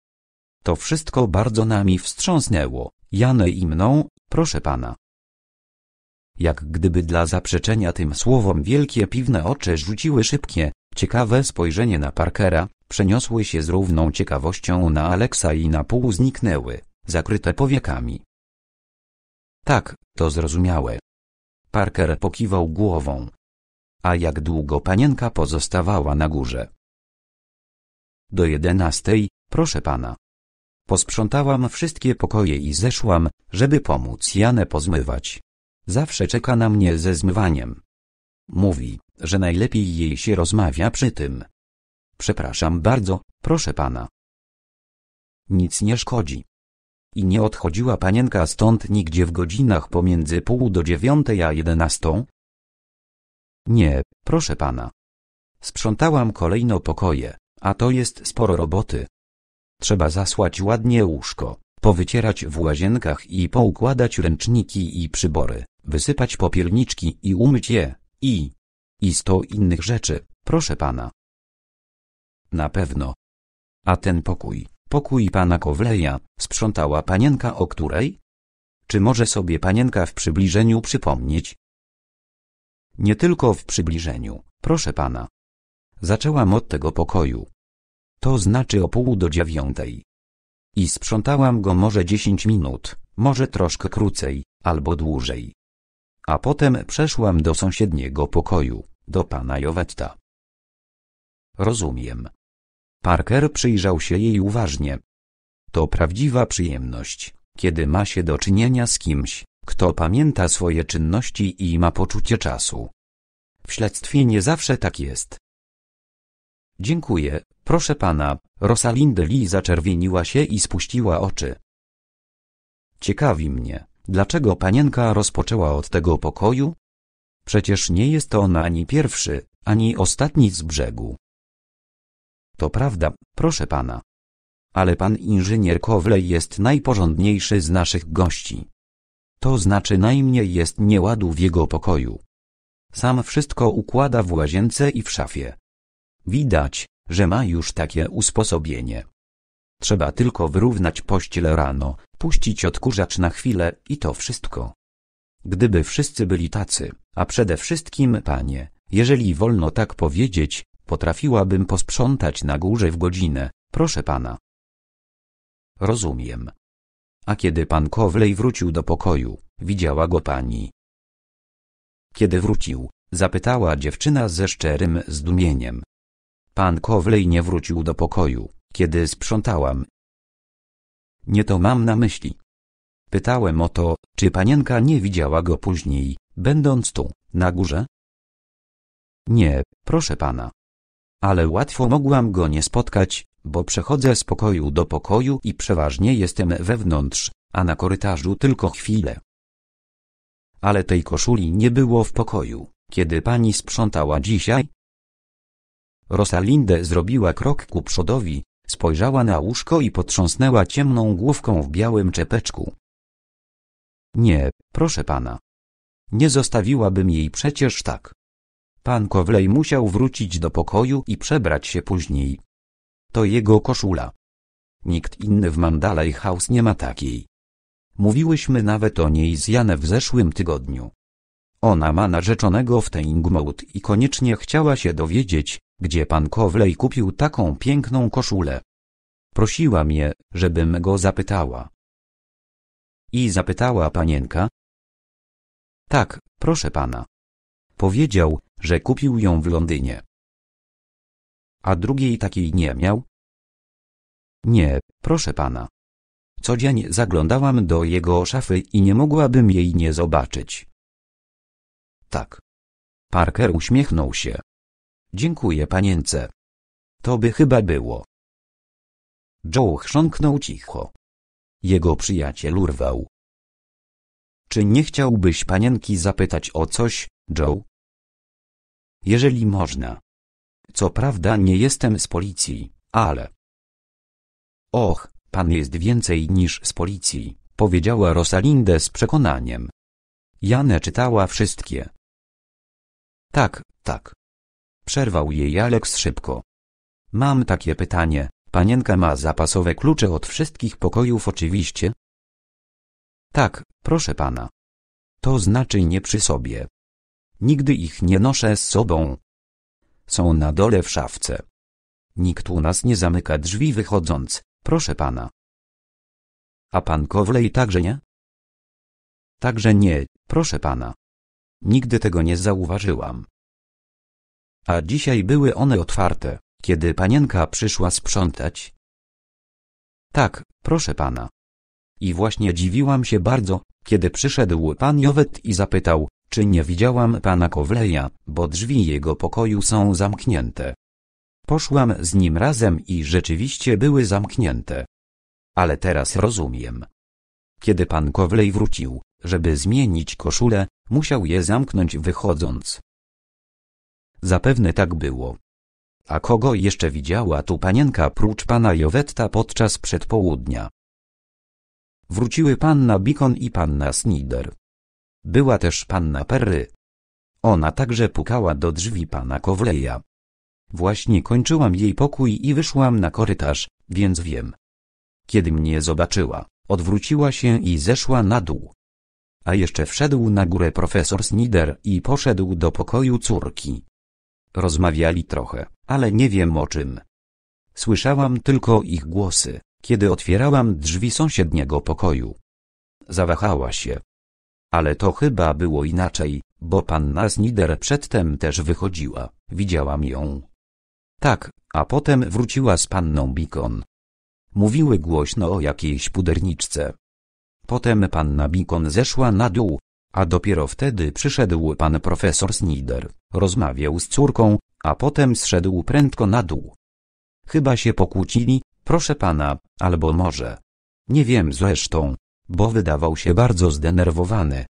To wszystko bardzo nami wstrząsnęło, Janę i mną, proszę pana. Jak gdyby dla zaprzeczenia tym słowom wielkie piwne oczy rzuciły szybkie, ciekawe spojrzenie na Parkera, przeniosły się z równą ciekawością na Aleksa i na pół zniknęły, zakryte powiekami. Tak, to zrozumiałe, Parker pokiwał głową. A jak długo panienka pozostawała na górze? Do jedenastej, proszę pana. Posprzątałam wszystkie pokoje i zeszłam, żeby pomóc Janę pozmywać. Zawsze czeka na mnie ze zmywaniem. Mówi, że najlepiej jej się rozmawia przy tym. Przepraszam bardzo, proszę pana. Nic nie szkodzi i nie odchodziła panienka stąd nigdzie w godzinach pomiędzy pół do dziewiątej a jedenastą? Nie, proszę pana. Sprzątałam kolejno pokoje, a to jest sporo roboty. Trzeba zasłać ładnie łóżko, powycierać w łazienkach i poukładać ręczniki i przybory, wysypać popielniczki i umyć je, i... i sto innych rzeczy, proszę pana. Na pewno. A ten pokój, pokój pana Kowleja, sprzątała panienka o której? Czy może sobie panienka w przybliżeniu przypomnieć? Nie tylko w przybliżeniu, proszę pana. Zaczęłam od tego pokoju. To znaczy o pół do dziewiątej. I sprzątałam go może dziesięć minut, może troszkę krócej, albo dłużej. A potem przeszłam do sąsiedniego pokoju, do pana Jowetta. Rozumiem. Parker przyjrzał się jej uważnie. To prawdziwa przyjemność, kiedy ma się do czynienia z kimś, kto pamięta swoje czynności i ma poczucie czasu. W śledztwie nie zawsze tak jest. Dziękuję, proszę pana. Rosalind Lee zaczerwieniła się i spuściła oczy. Ciekawi mnie, dlaczego panienka rozpoczęła od tego pokoju? Przecież nie jest to ani pierwszy, ani ostatni z brzegu. To prawda, proszę pana. Ale pan inżynier Kowlej jest najporządniejszy z naszych gości. To znaczy najmniej jest nieładu w jego pokoju. Sam wszystko układa w łazience i w szafie. Widać, że ma już takie usposobienie. Trzeba tylko wyrównać pościel rano, puścić odkurzacz na chwilę i to wszystko. Gdyby wszyscy byli tacy, a przede wszystkim panie, jeżeli wolno tak powiedzieć, Potrafiłabym posprzątać na górze w godzinę, proszę pana. Rozumiem. A kiedy pan Kowlej wrócił do pokoju, widziała go pani. Kiedy wrócił, zapytała dziewczyna ze szczerym zdumieniem. Pan Kowlej nie wrócił do pokoju, kiedy sprzątałam. Nie to mam na myśli. Pytałem o to, czy panienka nie widziała go później, będąc tu, na górze? Nie, proszę pana ale łatwo mogłam go nie spotkać, bo przechodzę z pokoju do pokoju i przeważnie jestem wewnątrz, a na korytarzu tylko chwilę. Ale tej koszuli nie było w pokoju, kiedy pani sprzątała dzisiaj? Rosalindę zrobiła krok ku przodowi, spojrzała na łóżko i potrząsnęła ciemną główką w białym czepeczku. Nie, proszę pana. Nie zostawiłabym jej przecież tak. Pan Kowlej musiał wrócić do pokoju i przebrać się później. To jego koszula. Nikt inny w Mandalay House nie ma takiej. Mówiłyśmy nawet o niej z Janem w zeszłym tygodniu. Ona ma narzeczonego w Teingomout i koniecznie chciała się dowiedzieć, gdzie pan Kowlej kupił taką piękną koszulę. Prosiła mnie, żebym go zapytała. I zapytała panienka? Tak, proszę pana. Powiedział, że kupił ją w Londynie. A drugiej takiej nie miał? Nie, proszę pana. Codziennie zaglądałam do jego szafy i nie mogłabym jej nie zobaczyć. Tak. Parker uśmiechnął się. Dziękuję panience. To by chyba było. Joe chrząknął cicho. Jego przyjaciel urwał. Czy nie chciałbyś panienki zapytać o coś, Joe? jeżeli można. Co prawda nie jestem z policji, ale... Och, pan jest więcej niż z policji, powiedziała Rosalinde z przekonaniem. Jane czytała wszystkie. Tak, tak. Przerwał jej Alex szybko. Mam takie pytanie, panienka ma zapasowe klucze od wszystkich pokojów oczywiście? Tak, proszę pana. To znaczy nie przy sobie. Nigdy ich nie noszę z sobą. Są na dole w szafce. Nikt u nas nie zamyka drzwi wychodząc, proszę pana. A pan Kowlej także nie? Także nie, proszę pana. Nigdy tego nie zauważyłam. A dzisiaj były one otwarte, kiedy panienka przyszła sprzątać? Tak, proszę pana. I właśnie dziwiłam się bardzo, kiedy przyszedł pan Jowet i zapytał, czy nie widziałam pana Kowleja, bo drzwi jego pokoju są zamknięte. Poszłam z nim razem i rzeczywiście były zamknięte. Ale teraz rozumiem. Kiedy pan Kowlej wrócił, żeby zmienić koszulę, musiał je zamknąć wychodząc. Zapewne tak było. A kogo jeszcze widziała tu panienka prócz pana Jowetta podczas przedpołudnia? Wróciły panna Bikon i panna Snider. Była też panna Perry. Ona także pukała do drzwi pana Kowleja. Właśnie kończyłam jej pokój i wyszłam na korytarz, więc wiem. Kiedy mnie zobaczyła, odwróciła się i zeszła na dół. A jeszcze wszedł na górę profesor Snider i poszedł do pokoju córki. Rozmawiali trochę, ale nie wiem o czym. Słyszałam tylko ich głosy, kiedy otwierałam drzwi sąsiedniego pokoju. Zawahała się, ale to chyba było inaczej, bo panna Snider przedtem też wychodziła, widziałam ją. Tak, a potem wróciła z panną Bikon. Mówiły głośno o jakiejś puderniczce. Potem panna Bikon zeszła na dół, a dopiero wtedy przyszedł pan profesor Snider, rozmawiał z córką, a potem zszedł prędko na dół. Chyba się pokłócili, proszę pana, albo może. Nie wiem zresztą, bo wydawał się bardzo zdenerwowany.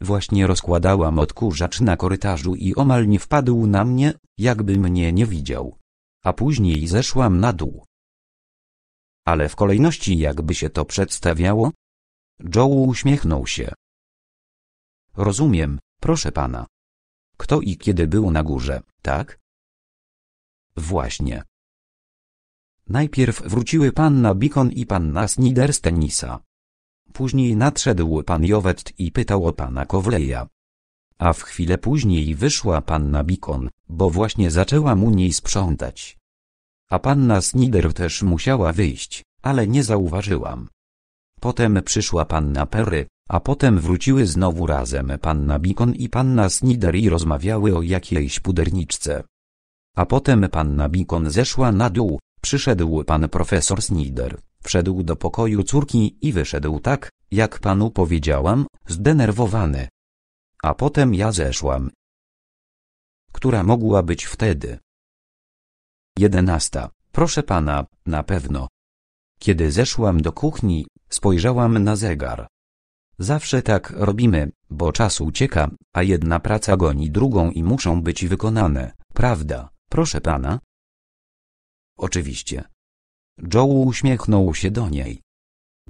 Właśnie rozkładałam odkurzacz na korytarzu i omal nie wpadł na mnie, jakby mnie nie widział. A później zeszłam na dół. Ale w kolejności jakby się to przedstawiało? Joe uśmiechnął się. Rozumiem, proszę pana. Kto i kiedy był na górze, tak? Właśnie. Najpierw wróciły panna Beacon i panna Sniderstenisa. Później nadszedł pan Jowet i pytał o pana Kowleja. A w chwilę później wyszła panna Bikon, bo właśnie zaczęła mu niej sprzątać. A panna Snider też musiała wyjść, ale nie zauważyłam. Potem przyszła panna Perry, a potem wróciły znowu razem panna Bikon i panna Snider i rozmawiały o jakiejś puderniczce. A potem panna Bikon zeszła na dół, Przyszedł pan profesor Snider, wszedł do pokoju córki i wyszedł tak, jak panu powiedziałam, zdenerwowany. A potem ja zeszłam. Która mogła być wtedy? Jedenasta, proszę pana, na pewno. Kiedy zeszłam do kuchni, spojrzałam na zegar. Zawsze tak robimy, bo czas ucieka, a jedna praca goni drugą i muszą być wykonane, prawda, proszę pana? Oczywiście. Joe uśmiechnął się do niej.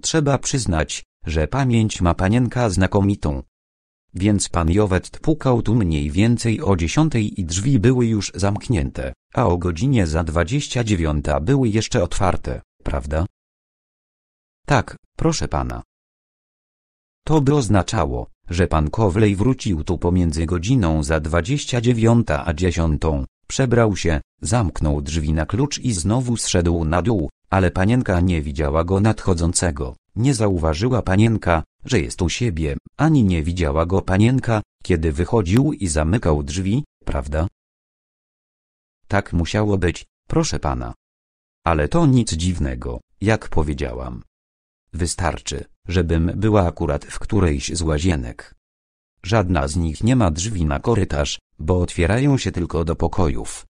Trzeba przyznać, że pamięć ma panienka znakomitą. Więc pan Jowet pukał tu mniej więcej o dziesiątej i drzwi były już zamknięte, a o godzinie za dwadzieścia dziewiąta były jeszcze otwarte, prawda? Tak, proszę pana. To by oznaczało, że pan Kowlej wrócił tu pomiędzy godziną za dwadzieścia dziewiąta a dziesiątą, przebrał się, Zamknął drzwi na klucz i znowu zszedł na dół, ale panienka nie widziała go nadchodzącego. Nie zauważyła panienka, że jest u siebie, ani nie widziała go panienka, kiedy wychodził i zamykał drzwi, prawda? Tak musiało być, proszę pana. Ale to nic dziwnego, jak powiedziałam. Wystarczy, żebym była akurat w którejś z łazienek. Żadna z nich nie ma drzwi na korytarz, bo otwierają się tylko do pokojów.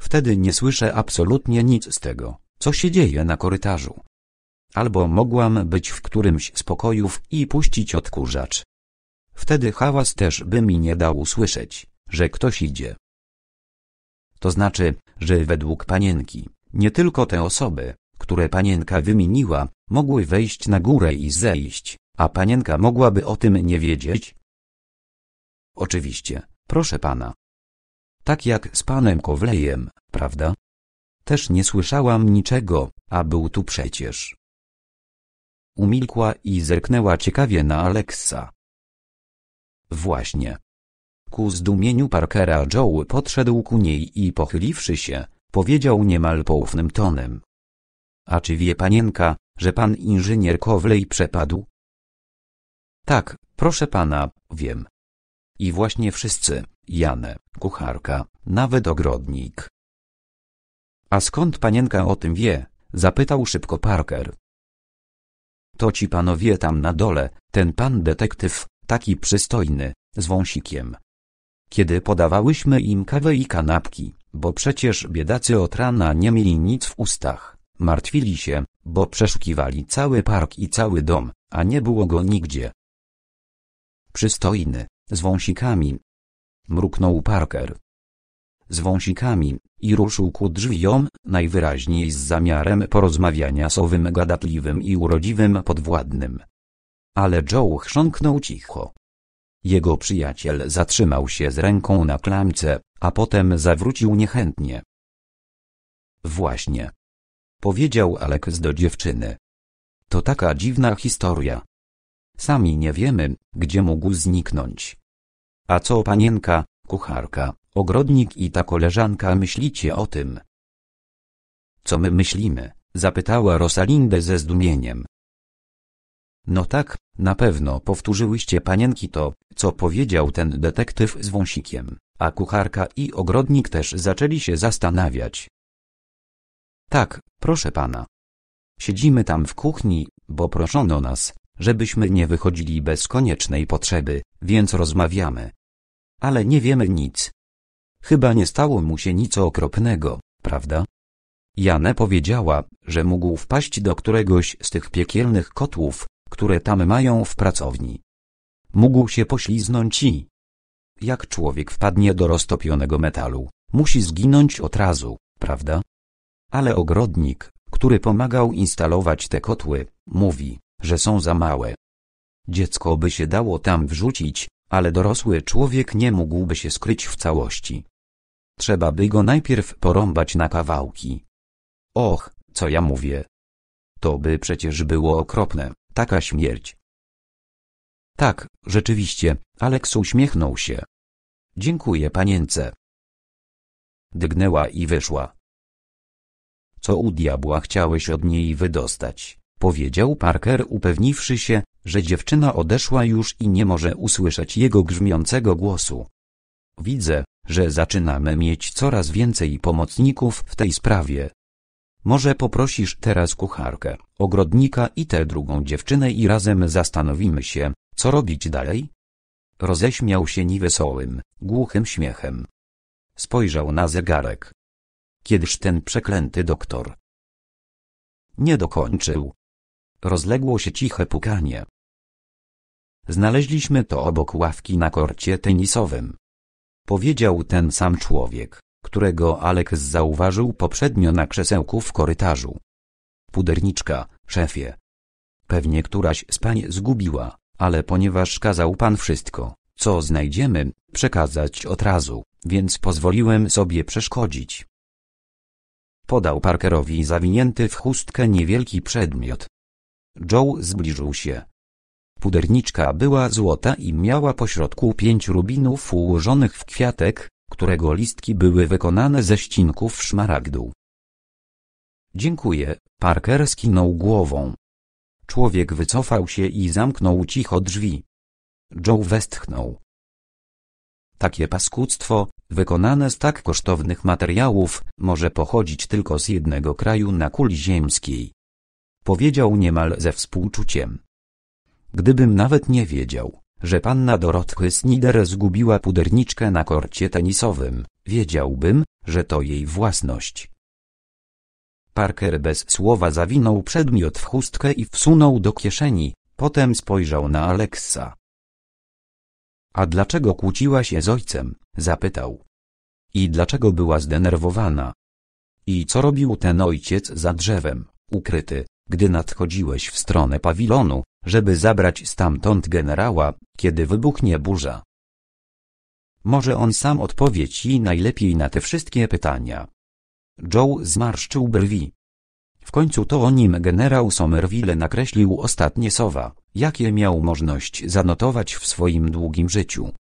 Wtedy nie słyszę absolutnie nic z tego, co się dzieje na korytarzu. Albo mogłam być w którymś z pokojów i puścić odkurzacz. Wtedy hałas też by mi nie dał usłyszeć, że ktoś idzie. To znaczy, że według panienki, nie tylko te osoby, które panienka wymieniła, mogły wejść na górę i zejść, a panienka mogłaby o tym nie wiedzieć? Oczywiście, proszę pana, tak jak z panem Kowlejem, prawda? Też nie słyszałam niczego, a był tu przecież. Umilkła i zerknęła ciekawie na Alexa. Właśnie. Ku zdumieniu Parkera Joe podszedł ku niej i pochyliwszy się, powiedział niemal poufnym tonem. A czy wie panienka, że pan inżynier Kowlej przepadł? Tak, proszę pana, wiem. I właśnie wszyscy, Janę, kucharka, nawet ogrodnik. A skąd panienka o tym wie? zapytał szybko Parker. To ci panowie tam na dole, ten pan detektyw, taki przystojny, z wąsikiem. Kiedy podawałyśmy im kawę i kanapki, bo przecież biedacy od rana nie mieli nic w ustach, martwili się, bo przeszukiwali cały park i cały dom, a nie było go nigdzie. Przystojny, z wąsikami, mruknął Parker. Z wąsikami i ruszył ku drzwiom, najwyraźniej z zamiarem porozmawiania z owym gadatliwym i urodziwym podwładnym. Ale Joe chrząknął cicho. Jego przyjaciel zatrzymał się z ręką na klamce, a potem zawrócił niechętnie. Właśnie. Powiedział Alex do dziewczyny. To taka dziwna historia. Sami nie wiemy, gdzie mógł zniknąć. A co panienka, kucharka, ogrodnik i ta koleżanka myślicie o tym? Co my myślimy? Zapytała Rosalindę ze zdumieniem. No tak, na pewno powtórzyłyście panienki to, co powiedział ten detektyw z wąsikiem, a kucharka i ogrodnik też zaczęli się zastanawiać. Tak, proszę pana. Siedzimy tam w kuchni, bo proszono nas, żebyśmy nie wychodzili bez koniecznej potrzeby, więc rozmawiamy ale nie wiemy nic. Chyba nie stało mu się nic okropnego, prawda? Jane powiedziała, że mógł wpaść do któregoś z tych piekielnych kotłów, które tam mają w pracowni. Mógł się pośliznąć i... Jak człowiek wpadnie do roztopionego metalu, musi zginąć od razu, prawda? Ale ogrodnik, który pomagał instalować te kotły, mówi, że są za małe. Dziecko by się dało tam wrzucić, ale dorosły człowiek nie mógłby się skryć w całości. Trzeba by go najpierw porąbać na kawałki. Och, co ja mówię. To by przecież było okropne, taka śmierć. Tak, rzeczywiście, Aleks uśmiechnął się. Dziękuję panience. Dygnęła i wyszła. Co u diabła chciałeś od niej wydostać? Powiedział Parker upewniwszy się, że dziewczyna odeszła już i nie może usłyszeć jego grzmiącego głosu. Widzę, że zaczynamy mieć coraz więcej pomocników w tej sprawie. Może poprosisz teraz kucharkę, ogrodnika i tę drugą dziewczynę i razem zastanowimy się, co robić dalej? Roześmiał się niewesołym, głuchym śmiechem. Spojrzał na zegarek. Kiedyż ten przeklęty doktor nie dokończył. Rozległo się ciche pukanie. Znaleźliśmy to obok ławki na korcie tenisowym. Powiedział ten sam człowiek, którego Alex zauważył poprzednio na krzesełku w korytarzu. Puderniczka, szefie. Pewnie któraś z pań zgubiła, ale ponieważ kazał pan wszystko, co znajdziemy, przekazać od razu, więc pozwoliłem sobie przeszkodzić. Podał Parkerowi zawinięty w chustkę niewielki przedmiot, Joe zbliżył się. Puderniczka była złota i miała pośrodku pięć rubinów ułożonych w kwiatek, którego listki były wykonane ze ścinków szmaragdu. Dziękuję, Parker skinął głową. Człowiek wycofał się i zamknął cicho drzwi. Joe westchnął. Takie paskudztwo, wykonane z tak kosztownych materiałów, może pochodzić tylko z jednego kraju na kuli ziemskiej. Powiedział niemal ze współczuciem. Gdybym nawet nie wiedział, że panna Dorothy Snider zgubiła puderniczkę na korcie tenisowym, wiedziałbym, że to jej własność. Parker bez słowa zawinął przedmiot w chustkę i wsunął do kieszeni, potem spojrzał na Alexa. A dlaczego kłóciła się z ojcem? zapytał. I dlaczego była zdenerwowana? I co robił ten ojciec za drzewem, ukryty, gdy nadchodziłeś w stronę pawilonu, żeby zabrać stamtąd generała, kiedy wybuchnie burza. Może on sam odpowie ci najlepiej na te wszystkie pytania. Joe zmarszczył brwi. W końcu to o nim generał Somerville nakreślił ostatnie słowa, jakie miał możliwość zanotować w swoim długim życiu.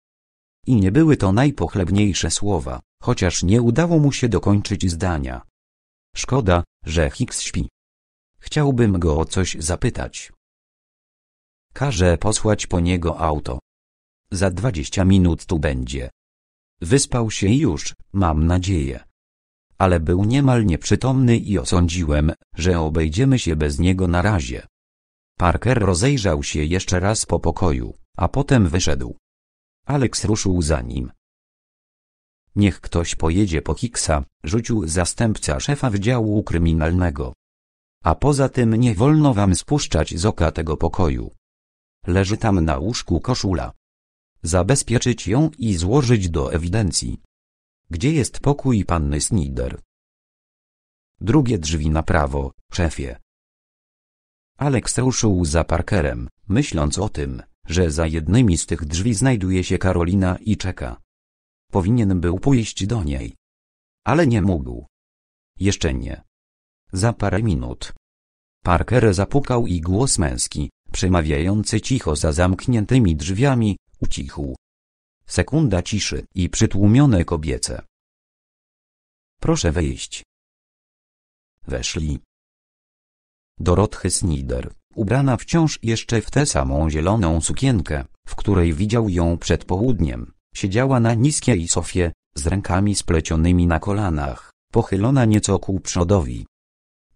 I nie były to najpochlebniejsze słowa, chociaż nie udało mu się dokończyć zdania. Szkoda, że Hicks śpi. Chciałbym go o coś zapytać. Każę posłać po niego auto. Za dwadzieścia minut tu będzie. Wyspał się już, mam nadzieję. Ale był niemal nieprzytomny i osądziłem, że obejdziemy się bez niego na razie. Parker rozejrzał się jeszcze raz po pokoju, a potem wyszedł. Alex ruszył za nim. Niech ktoś pojedzie po Hicksa, rzucił zastępca szefa wydziału kryminalnego. A poza tym nie wolno wam spuszczać z oka tego pokoju. Leży tam na łóżku koszula. Zabezpieczyć ją i złożyć do ewidencji. Gdzie jest pokój panny Snider? Drugie drzwi na prawo, szefie. Alex ruszył za Parkerem, myśląc o tym, że za jednymi z tych drzwi znajduje się Karolina i czeka. Powinien był pójść do niej. Ale nie mógł. Jeszcze nie. Za parę minut. Parker zapukał i głos męski, przemawiający cicho za zamkniętymi drzwiami, ucichł. Sekunda ciszy i przytłumione kobiece. Proszę wejść. Weszli. Dorothy Snider, ubrana wciąż jeszcze w tę samą zieloną sukienkę, w której widział ją przed południem, siedziała na niskiej sofie, z rękami splecionymi na kolanach, pochylona nieco ku przodowi,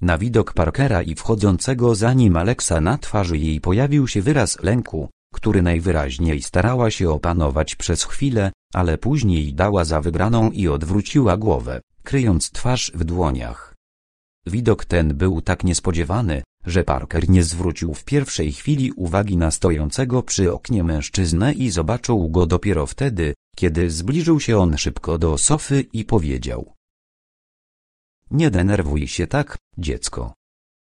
na widok Parkera i wchodzącego za nim Alexa na twarzy jej pojawił się wyraz lęku, który najwyraźniej starała się opanować przez chwilę, ale później dała za wygraną i odwróciła głowę, kryjąc twarz w dłoniach. Widok ten był tak niespodziewany, że Parker nie zwrócił w pierwszej chwili uwagi na stojącego przy oknie mężczyznę i zobaczył go dopiero wtedy, kiedy zbliżył się on szybko do sofy i powiedział nie denerwuj się tak, dziecko.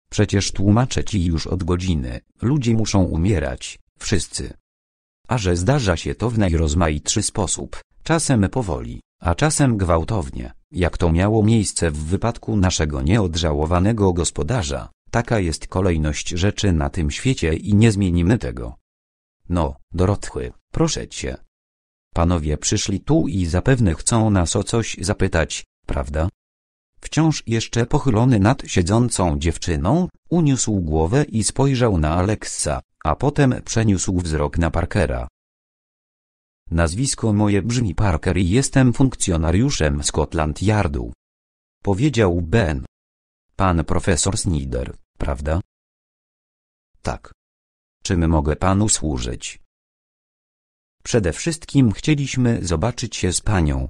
Przecież tłumaczę ci już od godziny, ludzie muszą umierać, wszyscy. A że zdarza się to w najrozmaitszy sposób, czasem powoli, a czasem gwałtownie, jak to miało miejsce w wypadku naszego nieodżałowanego gospodarza, taka jest kolejność rzeczy na tym świecie i nie zmienimy tego. No, Dorotchy, proszę cię. Panowie przyszli tu i zapewne chcą nas o coś zapytać, prawda? wciąż jeszcze pochylony nad siedzącą dziewczyną, uniósł głowę i spojrzał na Alexa, a potem przeniósł wzrok na Parkera. Nazwisko moje brzmi Parker i jestem funkcjonariuszem Scotland Yardu. Powiedział Ben. Pan profesor Snider, prawda? Tak. Czym mogę panu służyć? Przede wszystkim chcieliśmy zobaczyć się z panią,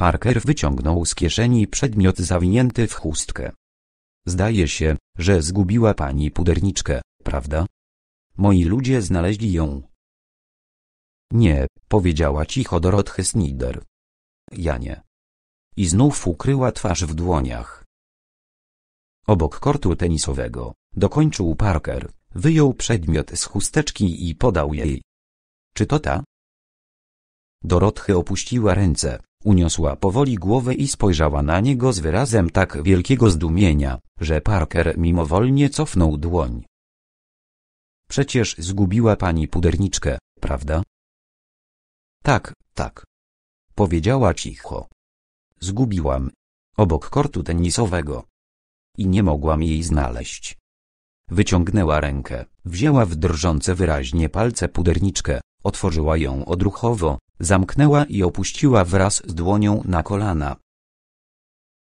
Parker wyciągnął z kieszeni przedmiot zawinięty w chustkę. Zdaje się, że zgubiła pani puderniczkę, prawda? Moi ludzie znaleźli ją. Nie, powiedziała cicho Dorothy Snyder. Ja nie. I znów ukryła twarz w dłoniach. Obok kortu tenisowego, dokończył Parker, wyjął przedmiot z chusteczki i podał jej. Czy to ta? Dorothy opuściła ręce. Uniosła powoli głowę i spojrzała na niego z wyrazem tak wielkiego zdumienia, że Parker mimowolnie cofnął dłoń. Przecież zgubiła pani puderniczkę, prawda? Tak, tak. Powiedziała cicho. Zgubiłam. Obok kortu tenisowego. I nie mogłam jej znaleźć. Wyciągnęła rękę, wzięła w drżące wyraźnie palce puderniczkę, otworzyła ją odruchowo, Zamknęła i opuściła wraz z dłonią na kolana.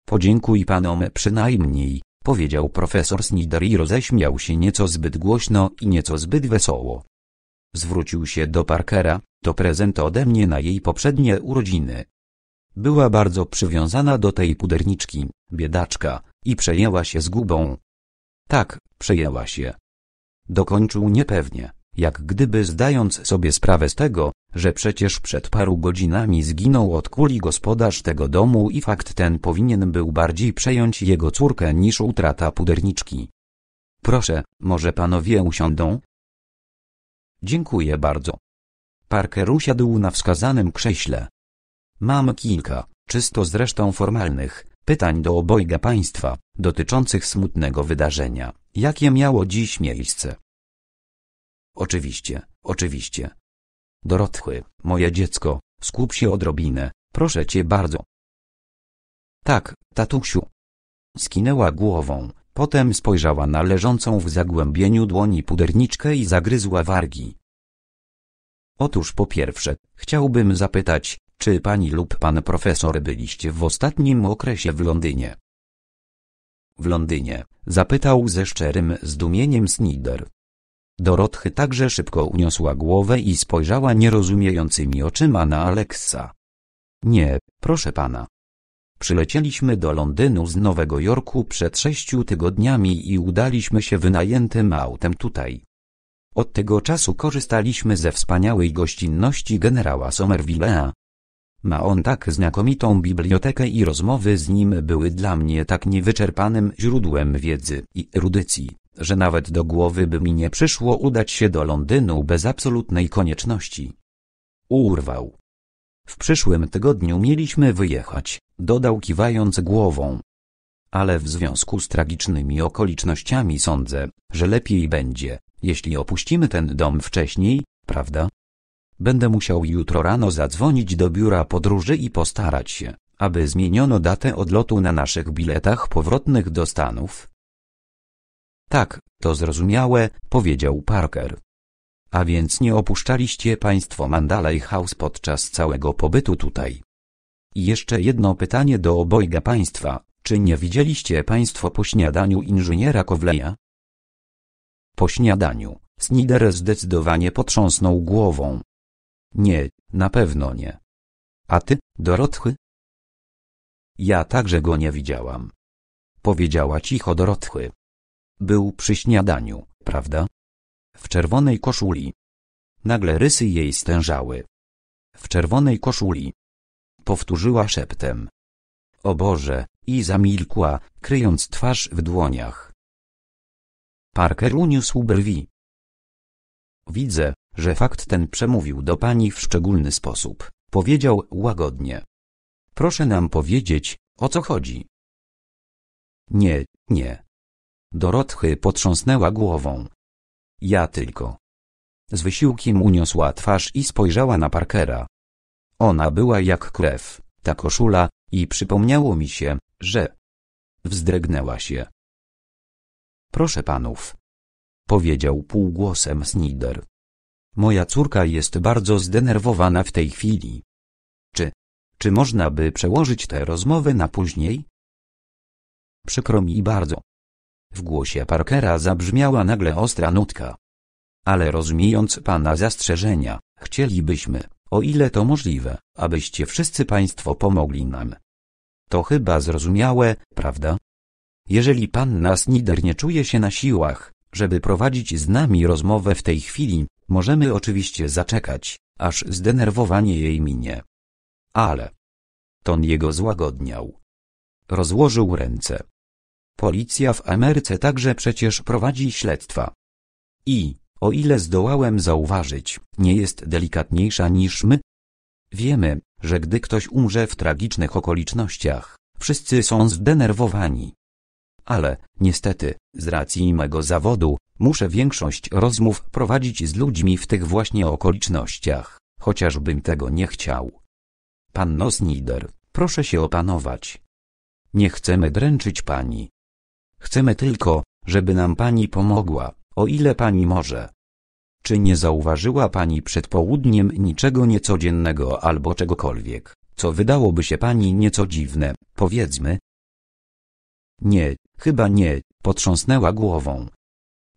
Podziękuj panom przynajmniej, powiedział profesor Snider i roześmiał się nieco zbyt głośno i nieco zbyt wesoło. Zwrócił się do Parkera, to prezent ode mnie na jej poprzednie urodziny. Była bardzo przywiązana do tej puderniczki, biedaczka, i przejęła się zgubą. Tak, przejęła się. Dokończył niepewnie, jak gdyby zdając sobie sprawę z tego, że przecież przed paru godzinami zginął od kuli gospodarz tego domu i fakt ten powinien był bardziej przejąć jego córkę niż utrata puderniczki. Proszę, może panowie usiądą? Dziękuję bardzo. Parker usiadł na wskazanym krześle. Mam kilka, czysto zresztą formalnych, pytań do obojga państwa, dotyczących smutnego wydarzenia, jakie miało dziś miejsce. Oczywiście, oczywiście, Dorotły, moje dziecko, skup się odrobinę, proszę cię bardzo. Tak, tatusiu. Skinęła głową, potem spojrzała na leżącą w zagłębieniu dłoni puderniczkę i zagryzła wargi. Otóż po pierwsze, chciałbym zapytać, czy pani lub pan profesor byliście w ostatnim okresie w Londynie? W Londynie, zapytał ze szczerym zdumieniem Snider. Dorotchy także szybko uniosła głowę i spojrzała nierozumiejącymi oczyma na Alexa. Nie, proszę pana. Przylecieliśmy do Londynu z Nowego Jorku przed sześciu tygodniami i udaliśmy się wynajętym autem tutaj. Od tego czasu korzystaliśmy ze wspaniałej gościnności generała Somerville'a. Ma on tak znakomitą bibliotekę i rozmowy z nim były dla mnie tak niewyczerpanym źródłem wiedzy i erudycji, że nawet do głowy by mi nie przyszło udać się do Londynu bez absolutnej konieczności. Urwał. W przyszłym tygodniu mieliśmy wyjechać, dodał kiwając głową. Ale w związku z tragicznymi okolicznościami sądzę, że lepiej będzie, jeśli opuścimy ten dom wcześniej, prawda? Będę musiał jutro rano zadzwonić do biura podróży i postarać się, aby zmieniono datę odlotu na naszych biletach powrotnych do Stanów, tak, to zrozumiałe, powiedział Parker. A więc nie opuszczaliście państwo Mandalay House podczas całego pobytu tutaj. I jeszcze jedno pytanie do obojga państwa. Czy nie widzieliście państwo po śniadaniu inżyniera Kowleja? Po śniadaniu, Snider zdecydowanie potrząsnął głową. Nie, na pewno nie. A ty, Dorotchy? Ja także go nie widziałam. Powiedziała cicho Dorotchy. Był przy śniadaniu, prawda? W czerwonej koszuli. Nagle rysy jej stężały. W czerwonej koszuli. Powtórzyła szeptem. O Boże, i zamilkła, kryjąc twarz w dłoniach. Parker uniósł brwi. Widzę, że fakt ten przemówił do pani w szczególny sposób, powiedział łagodnie. Proszę nam powiedzieć, o co chodzi. Nie, nie, Dorotchy potrząsnęła głową. Ja tylko. Z wysiłkiem uniosła twarz i spojrzała na Parkera. Ona była jak krew, ta koszula, i przypomniało mi się, że... Wzdrygnęła się. Proszę panów. Powiedział półgłosem Snider. Moja córka jest bardzo zdenerwowana w tej chwili. Czy... czy można by przełożyć tę rozmowę na później? Przykro mi bardzo, w głosie Parkera zabrzmiała nagle ostra nutka. Ale rozumiejąc pana zastrzeżenia, chcielibyśmy, o ile to możliwe, abyście wszyscy państwo pomogli nam. To chyba zrozumiałe, prawda? Jeżeli pan Snider nie czuje się na siłach, żeby prowadzić z nami rozmowę w tej chwili, możemy oczywiście zaczekać, aż zdenerwowanie jej minie. Ale... Ton jego złagodniał. Rozłożył ręce, Policja w Ameryce także przecież prowadzi śledztwa. I, o ile zdołałem zauważyć, nie jest delikatniejsza niż my. Wiemy, że gdy ktoś umrze w tragicznych okolicznościach, wszyscy są zdenerwowani. Ale, niestety, z racji mego zawodu, muszę większość rozmów prowadzić z ludźmi w tych właśnie okolicznościach, chociażbym tego nie chciał. Panno Snider, proszę się opanować. Nie chcemy dręczyć pani. Chcemy tylko, żeby nam pani pomogła, o ile pani może. Czy nie zauważyła pani przed południem niczego niecodziennego albo czegokolwiek, co wydałoby się pani nieco dziwne, powiedzmy? Nie, chyba nie, potrząsnęła głową.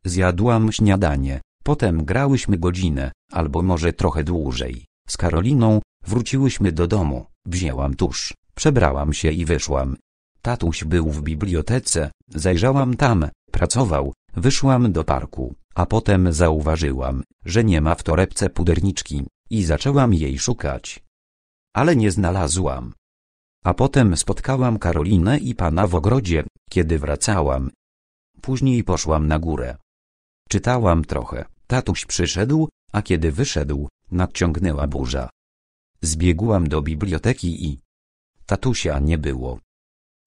Zjadłam śniadanie, potem grałyśmy godzinę, albo może trochę dłużej, z Karoliną, wróciłyśmy do domu, wzięłam tusz, przebrałam się i wyszłam, Tatuś był w bibliotece, zajrzałam tam, pracował, wyszłam do parku, a potem zauważyłam, że nie ma w torebce puderniczki i zaczęłam jej szukać. Ale nie znalazłam. A potem spotkałam Karolinę i pana w ogrodzie, kiedy wracałam. Później poszłam na górę. Czytałam trochę, tatuś przyszedł, a kiedy wyszedł, nadciągnęła burza. Zbiegłam do biblioteki i... Tatusia nie było.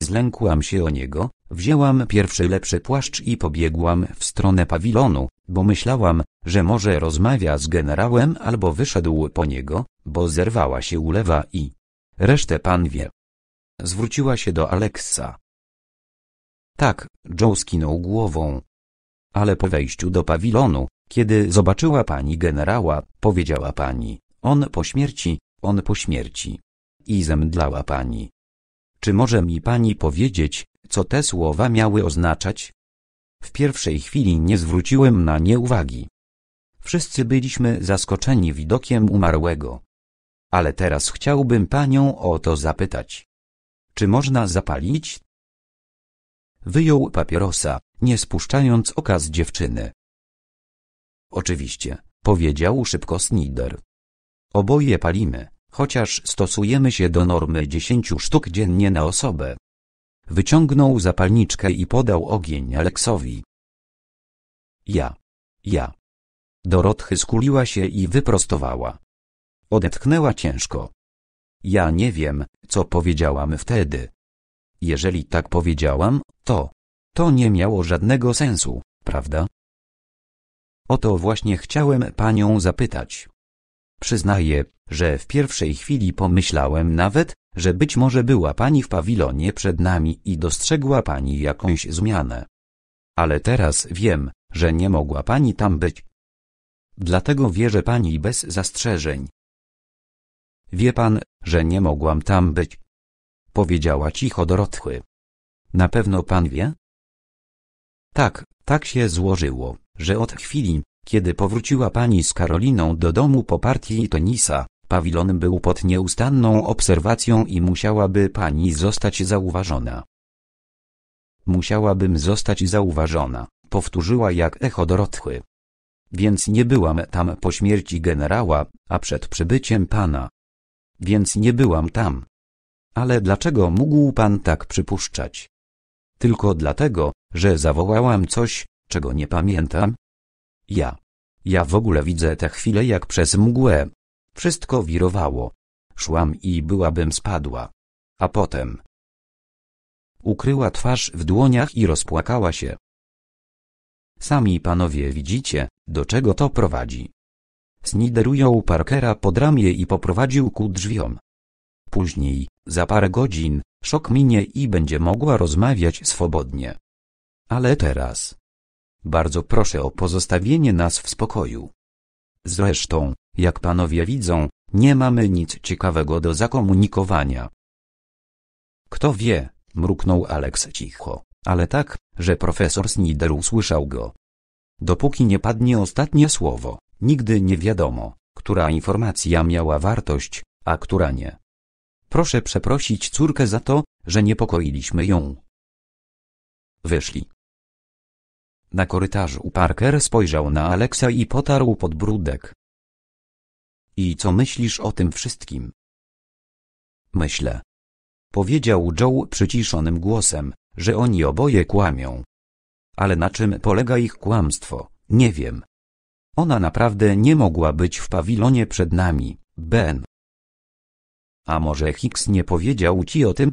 Zlękłam się o niego, wzięłam pierwszy lepszy płaszcz i pobiegłam w stronę pawilonu, bo myślałam, że może rozmawia z generałem albo wyszedł po niego, bo zerwała się ulewa i... Resztę pan wie. Zwróciła się do Alexa. Tak, Joe skinął głową. Ale po wejściu do pawilonu, kiedy zobaczyła pani generała, powiedziała pani, on po śmierci, on po śmierci. I zemdlała pani. Czy może mi pani powiedzieć, co te słowa miały oznaczać? W pierwszej chwili nie zwróciłem na nie uwagi. Wszyscy byliśmy zaskoczeni widokiem umarłego. Ale teraz chciałbym panią o to zapytać. Czy można zapalić? Wyjął papierosa, nie spuszczając oka z dziewczyny. Oczywiście, powiedział szybko Snider. Oboje palimy chociaż stosujemy się do normy 10 sztuk dziennie na osobę. Wyciągnął zapalniczkę i podał ogień Aleksowi. Ja. Ja. Dorotchy skuliła się i wyprostowała. Odetchnęła ciężko. Ja nie wiem, co powiedziałam wtedy. Jeżeli tak powiedziałam, to... To nie miało żadnego sensu, prawda? O to właśnie chciałem panią zapytać. Przyznaję, że w pierwszej chwili pomyślałem nawet, że być może była pani w pawilonie przed nami i dostrzegła pani jakąś zmianę. Ale teraz wiem, że nie mogła pani tam być. Dlatego wierzę pani bez zastrzeżeń. Wie pan, że nie mogłam tam być. Powiedziała cicho Dorotchy. Na pewno pan wie? Tak, tak się złożyło, że od chwili, kiedy powróciła pani z Karoliną do domu po partii tenisa, pawilon był pod nieustanną obserwacją i musiałaby pani zostać zauważona. Musiałabym zostać zauważona, powtórzyła jak echo Dorotchy. Więc nie byłam tam po śmierci generała, a przed przybyciem pana. Więc nie byłam tam. Ale dlaczego mógł pan tak przypuszczać? Tylko dlatego, że zawołałam coś, czego nie pamiętam? Ja. Ja w ogóle widzę tę chwilę jak przez mgłę. Wszystko wirowało. Szłam i byłabym spadła. A potem... Ukryła twarz w dłoniach i rozpłakała się. Sami panowie widzicie, do czego to prowadzi. Sniderujął Parkera pod ramię i poprowadził ku drzwiom. Później, za parę godzin, szok minie i będzie mogła rozmawiać swobodnie. Ale teraz... Bardzo proszę o pozostawienie nas w spokoju. Zresztą, jak panowie widzą, nie mamy nic ciekawego do zakomunikowania. Kto wie, mruknął Alex cicho, ale tak, że profesor Snider usłyszał go. Dopóki nie padnie ostatnie słowo, nigdy nie wiadomo, która informacja miała wartość, a która nie. Proszę przeprosić córkę za to, że niepokoiliśmy ją. Wyszli. Na korytarzu Parker spojrzał na Alexa i potarł podbródek. I co myślisz o tym wszystkim? Myślę. Powiedział Joe przyciszonym głosem, że oni oboje kłamią. Ale na czym polega ich kłamstwo, nie wiem. Ona naprawdę nie mogła być w pawilonie przed nami, Ben. A może Hicks nie powiedział ci o tym?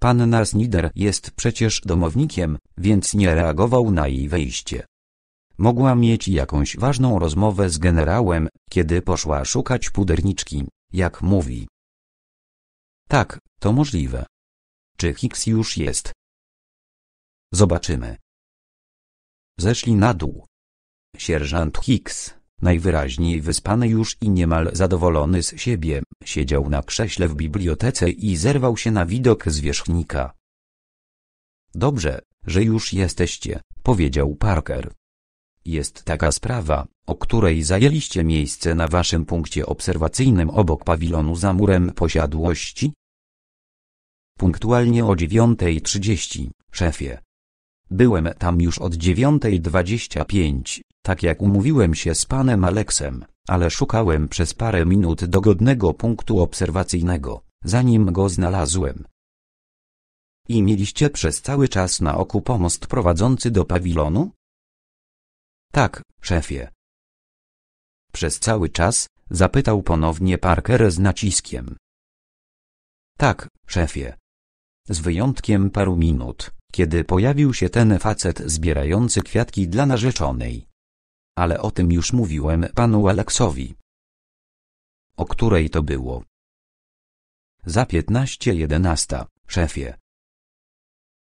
Panna Snider jest przecież domownikiem, więc nie reagował na jej wejście. Mogła mieć jakąś ważną rozmowę z generałem, kiedy poszła szukać puderniczki, jak mówi. Tak, to możliwe. Czy Hicks już jest? Zobaczymy. Zeszli na dół. Sierżant Hicks Najwyraźniej wyspany już i niemal zadowolony z siebie, siedział na krześle w bibliotece i zerwał się na widok zwierzchnika. Dobrze, że już jesteście, powiedział Parker. Jest taka sprawa, o której zajęliście miejsce na waszym punkcie obserwacyjnym obok pawilonu za murem posiadłości? Punktualnie o 9.30, szefie, Byłem tam już od 9.25, tak jak umówiłem się z panem Aleksem, ale szukałem przez parę minut dogodnego punktu obserwacyjnego, zanim go znalazłem. I mieliście przez cały czas na oku pomost prowadzący do pawilonu? Tak, szefie. Przez cały czas, zapytał ponownie Parker z naciskiem. Tak, szefie. Z wyjątkiem paru minut kiedy pojawił się ten facet zbierający kwiatki dla narzeczonej. Ale o tym już mówiłem panu Aleksowi. O której to było? Za piętnaście jedenasta, szefie.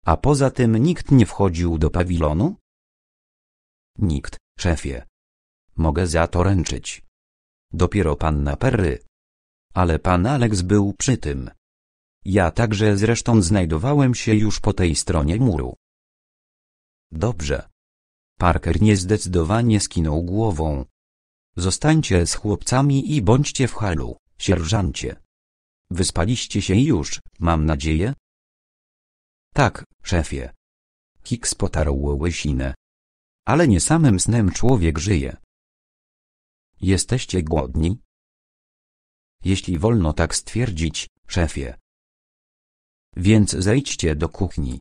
A poza tym nikt nie wchodził do pawilonu? Nikt, szefie. Mogę za to ręczyć. Dopiero panna Perry. Ale pan Aleks był przy tym. Ja także zresztą znajdowałem się już po tej stronie muru. Dobrze. Parker niezdecydowanie skinął głową. Zostańcie z chłopcami i bądźcie w halu, sierżancie. Wyspaliście się już, mam nadzieję? Tak, szefie. Hicks potarł łysinę. Ale nie samym snem człowiek żyje. Jesteście głodni? Jeśli wolno tak stwierdzić, szefie więc zejdźcie do kuchni.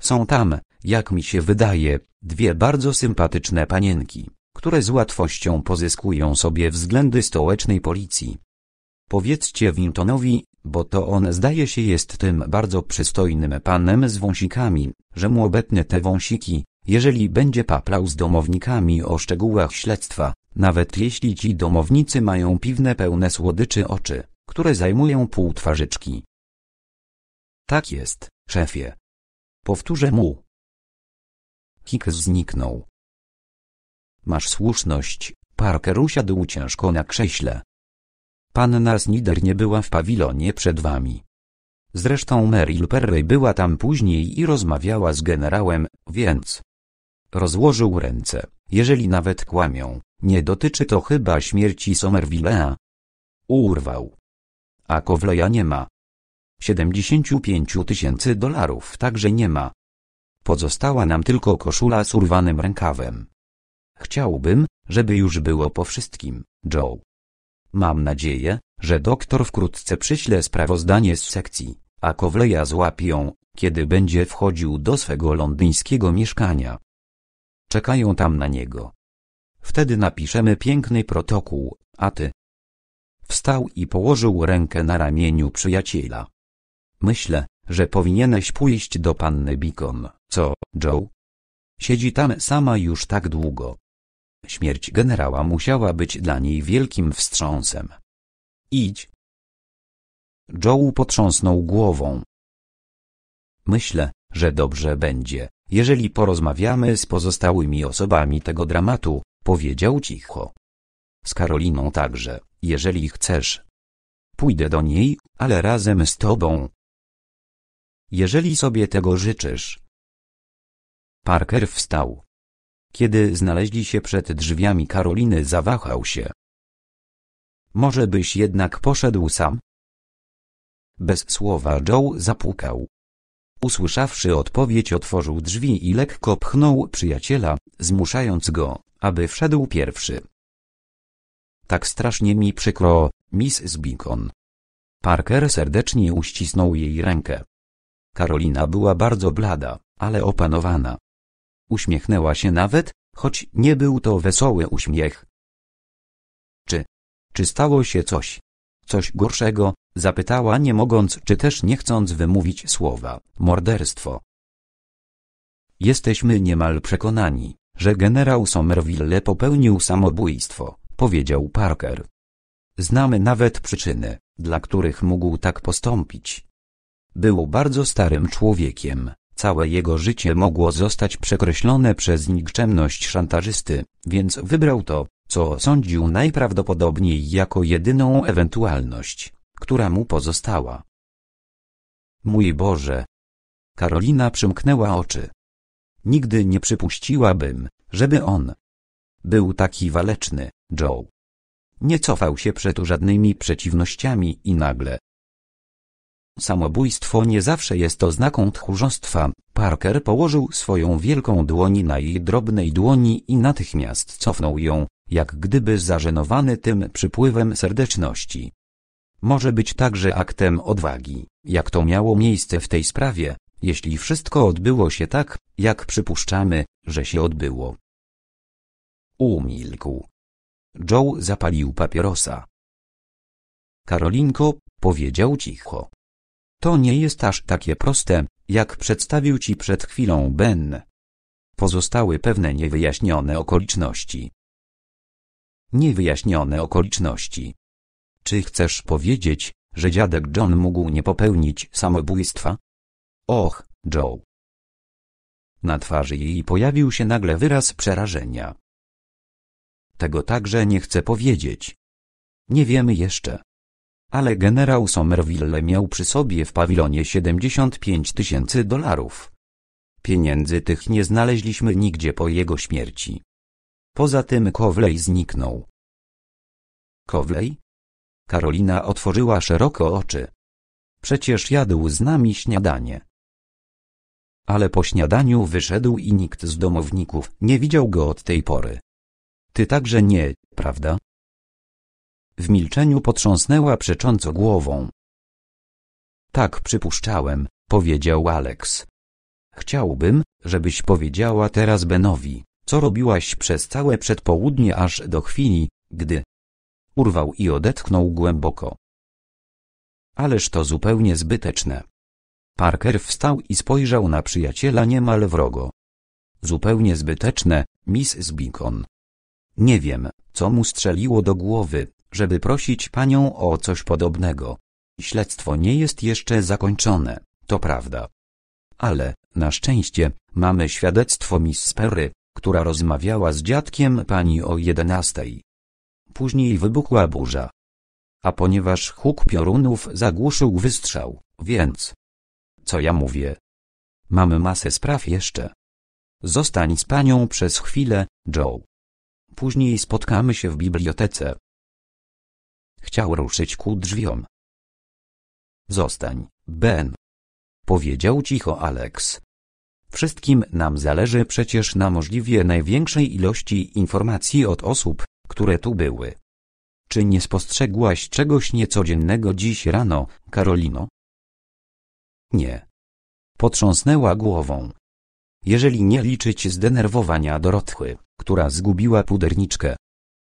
Są tam, jak mi się wydaje, dwie bardzo sympatyczne panienki, które z łatwością pozyskują sobie względy stołecznej policji. Powiedzcie Wintonowi, bo to on zdaje się jest tym bardzo przystojnym panem z wąsikami, że mu obetnę te wąsiki, jeżeli będzie paplał z domownikami o szczegółach śledztwa, nawet jeśli ci domownicy mają piwne pełne słodyczy oczy, które zajmują pół twarzyczki. Tak jest, szefie. Powtórzę mu. Kik zniknął. Masz słuszność, Parker usiadł ciężko na krześle. Panna Snider nie była w pawilonie przed wami. Zresztą Meryl Perry była tam później i rozmawiała z generałem, więc... Rozłożył ręce, jeżeli nawet kłamią, nie dotyczy to chyba śmierci Somerville'a. Urwał. A Kowleja nie ma. 75 tysięcy dolarów także nie ma. Pozostała nam tylko koszula z urwanym rękawem. Chciałbym, żeby już było po wszystkim, Joe. Mam nadzieję, że doktor wkrótce przyśle sprawozdanie z sekcji, a Kowleja złapią, kiedy będzie wchodził do swego londyńskiego mieszkania. Czekają tam na niego. Wtedy napiszemy piękny protokół, a ty? Wstał i położył rękę na ramieniu przyjaciela. Myślę, że powinieneś pójść do panny Bikon. Co, Joe? Siedzi tam sama już tak długo. Śmierć generała musiała być dla niej wielkim wstrząsem. Idź. Joe potrząsnął głową. Myślę, że dobrze będzie, jeżeli porozmawiamy z pozostałymi osobami tego dramatu, powiedział cicho. Z Karoliną także, jeżeli chcesz. Pójdę do niej, ale razem z tobą jeżeli sobie tego życzysz. Parker wstał. Kiedy znaleźli się przed drzwiami Karoliny zawahał się. Może byś jednak poszedł sam? Bez słowa Joe zapukał. Usłyszawszy odpowiedź otworzył drzwi i lekko pchnął przyjaciela, zmuszając go, aby wszedł pierwszy. Tak strasznie mi przykro, Miss Beacon. Parker serdecznie uścisnął jej rękę. Karolina była bardzo blada, ale opanowana. Uśmiechnęła się nawet, choć nie był to wesoły uśmiech. Czy, czy stało się coś, coś gorszego, zapytała nie mogąc czy też nie chcąc wymówić słowa, morderstwo. Jesteśmy niemal przekonani, że generał Somerville popełnił samobójstwo, powiedział Parker. Znamy nawet przyczyny, dla których mógł tak postąpić. Był bardzo starym człowiekiem, całe jego życie mogło zostać przekreślone przez nikczemność szantażysty, więc wybrał to, co sądził najprawdopodobniej jako jedyną ewentualność, która mu pozostała. Mój Boże! Karolina przymknęła oczy. Nigdy nie przypuściłabym, żeby on był taki waleczny, Joe. Nie cofał się przed żadnymi przeciwnościami i nagle Samobójstwo nie zawsze jest oznaką tchórzostwa. Parker położył swoją wielką dłoń na jej drobnej dłoni i natychmiast cofnął ją, jak gdyby zażenowany tym przypływem serdeczności. Może być także aktem odwagi, jak to miało miejsce w tej sprawie, jeśli wszystko odbyło się tak, jak przypuszczamy, że się odbyło. Umilkł. Joe zapalił papierosa. Karolinko, powiedział cicho. To nie jest aż takie proste, jak przedstawił ci przed chwilą Ben. Pozostały pewne niewyjaśnione okoliczności. Niewyjaśnione okoliczności. Czy chcesz powiedzieć, że dziadek John mógł nie popełnić samobójstwa? Och, Joe. Na twarzy jej pojawił się nagle wyraz przerażenia. Tego także nie chcę powiedzieć. Nie wiemy jeszcze ale generał Somerville miał przy sobie w pawilonie 75 tysięcy dolarów. Pieniędzy tych nie znaleźliśmy nigdzie po jego śmierci. Poza tym Kowlej zniknął. Kowlej? Karolina otworzyła szeroko oczy. Przecież jadł z nami śniadanie. Ale po śniadaniu wyszedł i nikt z domowników nie widział go od tej pory. Ty także nie, prawda? W milczeniu potrząsnęła przecząco głową. Tak przypuszczałem, powiedział Alex. Chciałbym, żebyś powiedziała teraz Benowi, co robiłaś przez całe przedpołudnie aż do chwili, gdy... Urwał i odetchnął głęboko. Ależ to zupełnie zbyteczne. Parker wstał i spojrzał na przyjaciela niemal wrogo. Zupełnie zbyteczne, Miss Beacon. Nie wiem, co mu strzeliło do głowy, żeby prosić panią o coś podobnego. Śledztwo nie jest jeszcze zakończone, to prawda. Ale, na szczęście, mamy świadectwo Miss Perry, która rozmawiała z dziadkiem pani o jedenastej. Później wybuchła burza. A ponieważ huk piorunów zagłuszył wystrzał, więc... Co ja mówię? Mamy masę spraw jeszcze. Zostań z panią przez chwilę, Joe. Później spotkamy się w bibliotece. Chciał ruszyć ku drzwiom. Zostań, Ben. Powiedział cicho Alex. Wszystkim nam zależy przecież na możliwie największej ilości informacji od osób, które tu były. Czy nie spostrzegłaś czegoś niecodziennego dziś rano, Karolino? Nie. Potrząsnęła głową. Jeżeli nie liczyć zdenerwowania Dorotchy, która zgubiła puderniczkę,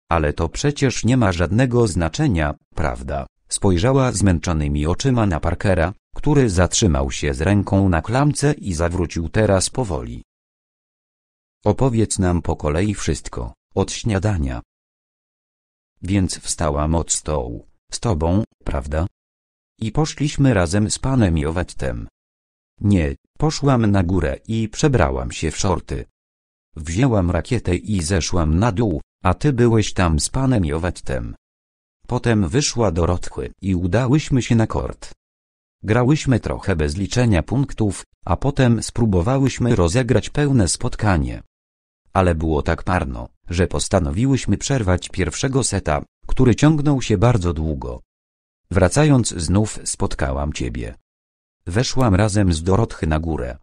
ale to przecież nie ma żadnego znaczenia, prawda? Spojrzała zmęczonymi oczyma na Parkera, który zatrzymał się z ręką na klamce i zawrócił teraz powoli. Opowiedz nam po kolei wszystko, od śniadania. Więc wstałam od stołu, z tobą, prawda? I poszliśmy razem z panem Jowettem. Nie, poszłam na górę i przebrałam się w szorty. Wzięłam rakietę i zeszłam na dół, a ty byłeś tam z panem Jowettem. Potem wyszła do Rotchły i udałyśmy się na kort. Grałyśmy trochę bez liczenia punktów, a potem spróbowałyśmy rozegrać pełne spotkanie. Ale było tak parno, że postanowiłyśmy przerwać pierwszego seta, który ciągnął się bardzo długo. Wracając znów spotkałam ciebie. Weszłam razem z Dorotchy na górę.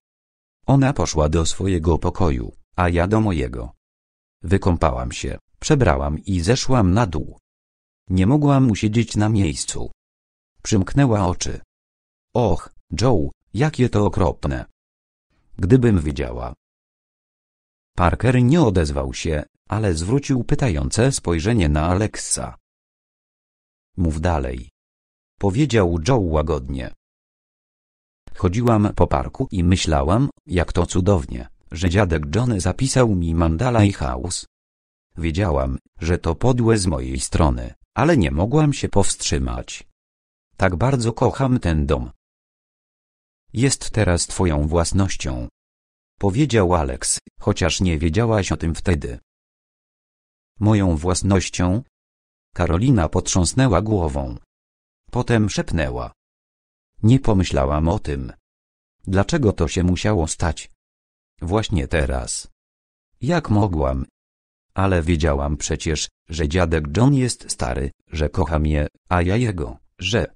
Ona poszła do swojego pokoju, a ja do mojego. Wykąpałam się, przebrałam i zeszłam na dół. Nie mogłam usiedzieć na miejscu. Przymknęła oczy. Och, Joe, jakie to okropne. Gdybym wiedziała. Parker nie odezwał się, ale zwrócił pytające spojrzenie na Alexa. Mów dalej. Powiedział Joe łagodnie. Chodziłam po parku i myślałam, jak to cudownie że dziadek John zapisał mi mandala i House. Wiedziałam, że to podłe z mojej strony, ale nie mogłam się powstrzymać. Tak bardzo kocham ten dom. Jest teraz twoją własnością. Powiedział Alex, chociaż nie wiedziałaś o tym wtedy. Moją własnością? Karolina potrząsnęła głową. Potem szepnęła. Nie pomyślałam o tym. Dlaczego to się musiało stać? Właśnie teraz. Jak mogłam? Ale wiedziałam przecież, że dziadek John jest stary, że kocha mnie, a ja jego, że...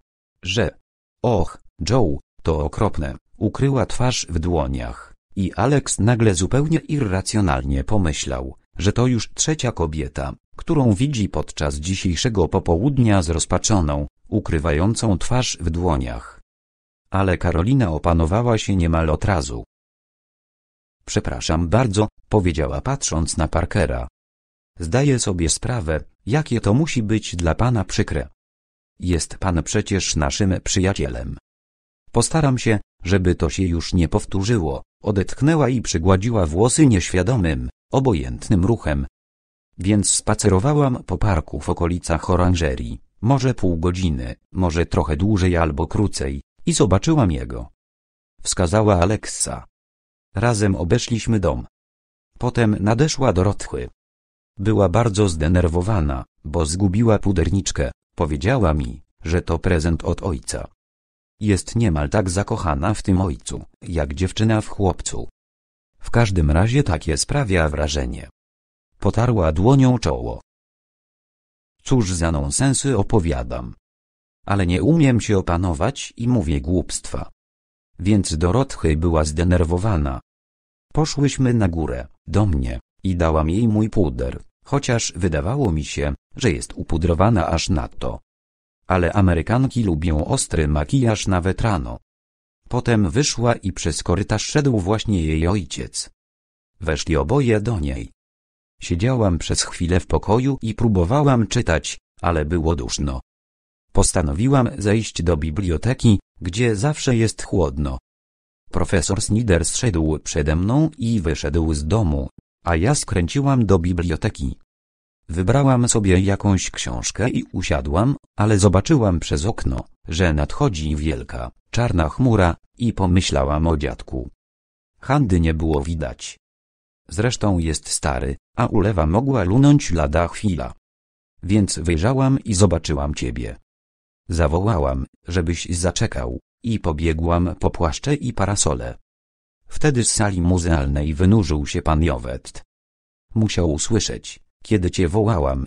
że... Och, Joe, to okropne, ukryła twarz w dłoniach. I Alex nagle zupełnie irracjonalnie pomyślał, że to już trzecia kobieta, którą widzi podczas dzisiejszego popołudnia zrozpaczoną, ukrywającą twarz w dłoniach. Ale Karolina opanowała się niemal od razu. Przepraszam bardzo, powiedziała patrząc na Parkera. Zdaję sobie sprawę, jakie to musi być dla pana przykre. Jest pan przecież naszym przyjacielem. Postaram się, żeby to się już nie powtórzyło, odetchnęła i przygładziła włosy nieświadomym, obojętnym ruchem. Więc spacerowałam po parku w okolicach oranżerii, może pół godziny, może trochę dłużej albo krócej, i zobaczyłam jego. Wskazała Aleksa. Razem obeszliśmy dom. Potem nadeszła Dorotchy. Była bardzo zdenerwowana, bo zgubiła puderniczkę, powiedziała mi, że to prezent od ojca. Jest niemal tak zakochana w tym ojcu, jak dziewczyna w chłopcu. W każdym razie takie sprawia wrażenie. Potarła dłonią czoło. Cóż za nonsensy opowiadam. Ale nie umiem się opanować i mówię głupstwa. Więc Dorotchy była zdenerwowana, Poszłyśmy na górę, do mnie, i dałam jej mój puder, chociaż wydawało mi się, że jest upudrowana aż na to. Ale Amerykanki lubią ostry makijaż nawet rano. Potem wyszła i przez korytarz szedł właśnie jej ojciec. Weszli oboje do niej. Siedziałam przez chwilę w pokoju i próbowałam czytać, ale było duszno. Postanowiłam zejść do biblioteki, gdzie zawsze jest chłodno. Profesor Snider zszedł przede mną i wyszedł z domu, a ja skręciłam do biblioteki. Wybrałam sobie jakąś książkę i usiadłam, ale zobaczyłam przez okno, że nadchodzi wielka, czarna chmura, i pomyślałam o dziadku. Handy nie było widać. Zresztą jest stary, a ulewa mogła lunąć lada chwila. Więc wyjrzałam i zobaczyłam ciebie. Zawołałam, żebyś zaczekał. I pobiegłam po płaszcze i parasole. Wtedy z sali muzealnej wynurzył się pan Jowet. Musiał usłyszeć, kiedy cię wołałam.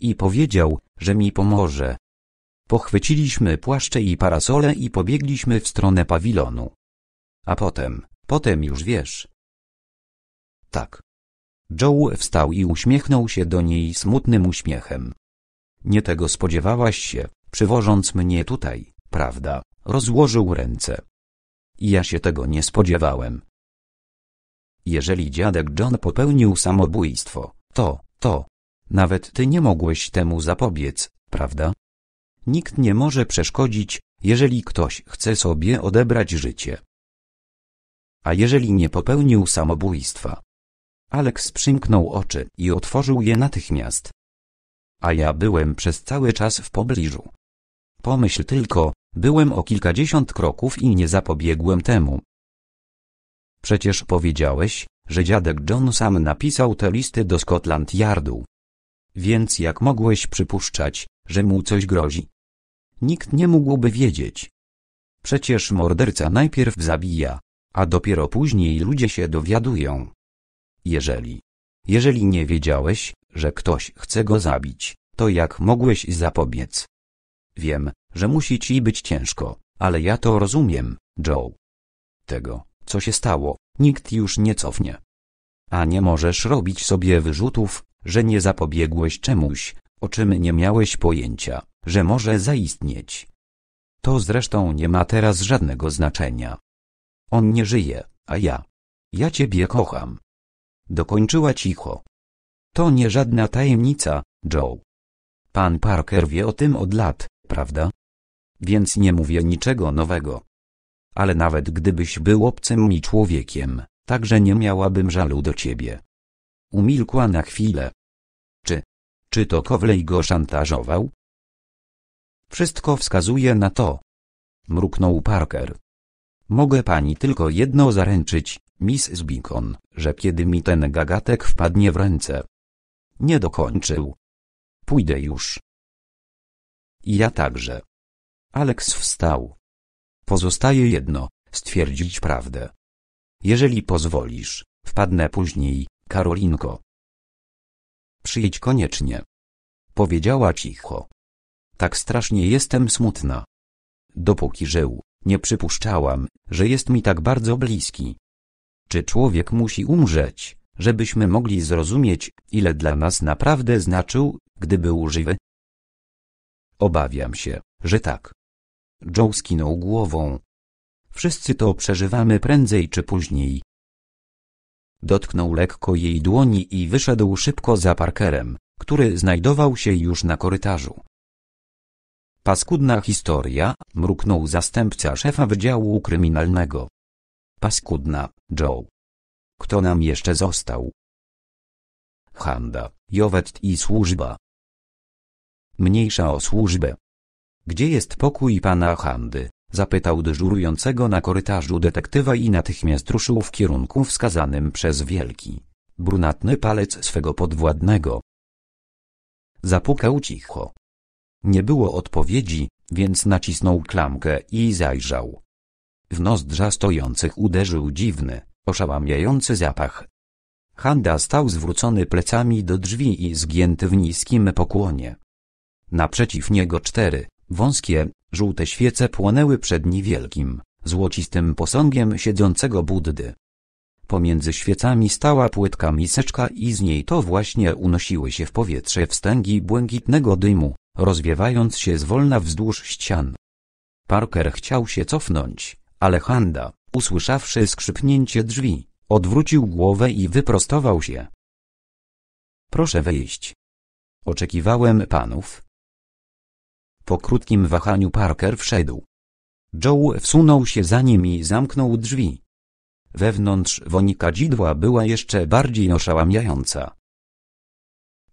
I powiedział, że mi pomoże. Pochwyciliśmy płaszcze i parasole i pobiegliśmy w stronę pawilonu. A potem, potem już wiesz. Tak. Joe wstał i uśmiechnął się do niej smutnym uśmiechem. Nie tego spodziewałaś się, przywożąc mnie tutaj. Prawda, rozłożył ręce. Ja się tego nie spodziewałem. Jeżeli dziadek John popełnił samobójstwo, to, to. Nawet ty nie mogłeś temu zapobiec, prawda? Nikt nie może przeszkodzić, jeżeli ktoś chce sobie odebrać życie. A jeżeli nie popełnił samobójstwa? Alex przymknął oczy i otworzył je natychmiast. A ja byłem przez cały czas w pobliżu. Pomyśl tylko, Byłem o kilkadziesiąt kroków i nie zapobiegłem temu. Przecież powiedziałeś, że dziadek John sam napisał te listy do Scotland Yardu. Więc jak mogłeś przypuszczać, że mu coś grozi? Nikt nie mógłby wiedzieć. Przecież morderca najpierw zabija, a dopiero później ludzie się dowiadują. Jeżeli. Jeżeli nie wiedziałeś, że ktoś chce go zabić, to jak mogłeś zapobiec? Wiem, że musi ci być ciężko, ale ja to rozumiem, Joe. Tego, co się stało, nikt już nie cofnie. A nie możesz robić sobie wyrzutów, że nie zapobiegłeś czemuś, o czym nie miałeś pojęcia, że może zaistnieć. To zresztą nie ma teraz żadnego znaczenia. On nie żyje, a ja. Ja ciebie kocham. Dokończyła cicho. To nie żadna tajemnica, Joe. Pan Parker wie o tym od lat, prawda? więc nie mówię niczego nowego. Ale nawet gdybyś był obcym mi człowiekiem, także nie miałabym żalu do ciebie. Umilkła na chwilę. Czy, czy to Kowlej go szantażował? Wszystko wskazuje na to. Mruknął Parker. Mogę pani tylko jedno zaręczyć, Miss Beacon, że kiedy mi ten gagatek wpadnie w ręce. Nie dokończył. Pójdę już. I ja także. Aleks wstał. Pozostaje jedno, stwierdzić prawdę. Jeżeli pozwolisz, wpadnę później, Karolinko. Przyjdź koniecznie. Powiedziała cicho. Tak strasznie jestem smutna. Dopóki żył, nie przypuszczałam, że jest mi tak bardzo bliski. Czy człowiek musi umrzeć, żebyśmy mogli zrozumieć, ile dla nas naprawdę znaczył, gdy był żywy? Obawiam się, że tak. Joe skinął głową. Wszyscy to przeżywamy prędzej czy później. Dotknął lekko jej dłoni i wyszedł szybko za Parkerem, który znajdował się już na korytarzu. Paskudna historia, mruknął zastępca szefa wydziału kryminalnego. Paskudna, Joe. Kto nam jeszcze został? Handa, Jowet i służba. Mniejsza o służbę, gdzie jest pokój pana Handy? Zapytał dyżurującego na korytarzu detektywa i natychmiast ruszył w kierunku wskazanym przez wielki, brunatny palec swego podwładnego. Zapukał cicho. Nie było odpowiedzi, więc nacisnął klamkę i zajrzał. W nozdrza stojących uderzył dziwny, oszałamiający zapach. Handa stał zwrócony plecami do drzwi i zgięty w niskim pokłonie. Naprzeciw niego cztery, Wąskie, żółte świece płonęły przed niewielkim, złocistym posągiem siedzącego Buddy. Pomiędzy świecami stała płytka miseczka i z niej to właśnie unosiły się w powietrze wstęgi błękitnego dymu, rozwiewając się zwolna wzdłuż ścian. Parker chciał się cofnąć, ale Handa, usłyszawszy skrzypnięcie drzwi, odwrócił głowę i wyprostował się. Proszę wejść. Oczekiwałem panów, po krótkim wahaniu Parker wszedł. Joe wsunął się za nim i zamknął drzwi. Wewnątrz wonika dzidła była jeszcze bardziej oszałamiająca.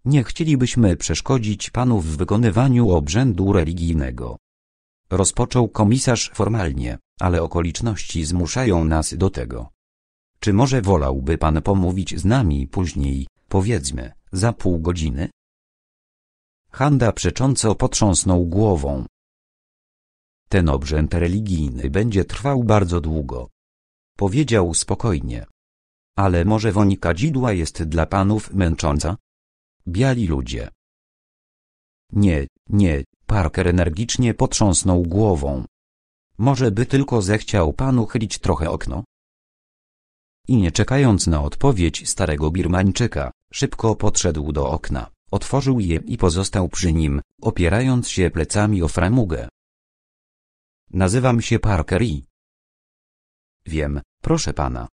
Nie chcielibyśmy przeszkodzić panu w wykonywaniu obrzędu religijnego. Rozpoczął komisarz formalnie, ale okoliczności zmuszają nas do tego. Czy może wolałby pan pomówić z nami później, powiedzmy, za pół godziny? Handa przecząco potrząsnął głową. Ten obrzęd religijny będzie trwał bardzo długo. Powiedział spokojnie. Ale może woni kadzidła jest dla panów męcząca? Biali ludzie. Nie, nie, Parker energicznie potrząsnął głową. Może by tylko zechciał pan uchylić trochę okno? I nie czekając na odpowiedź starego Birmańczyka, szybko podszedł do okna. Otworzył je i pozostał przy nim, opierając się plecami o framugę. Nazywam się Parker i... Wiem, proszę pana.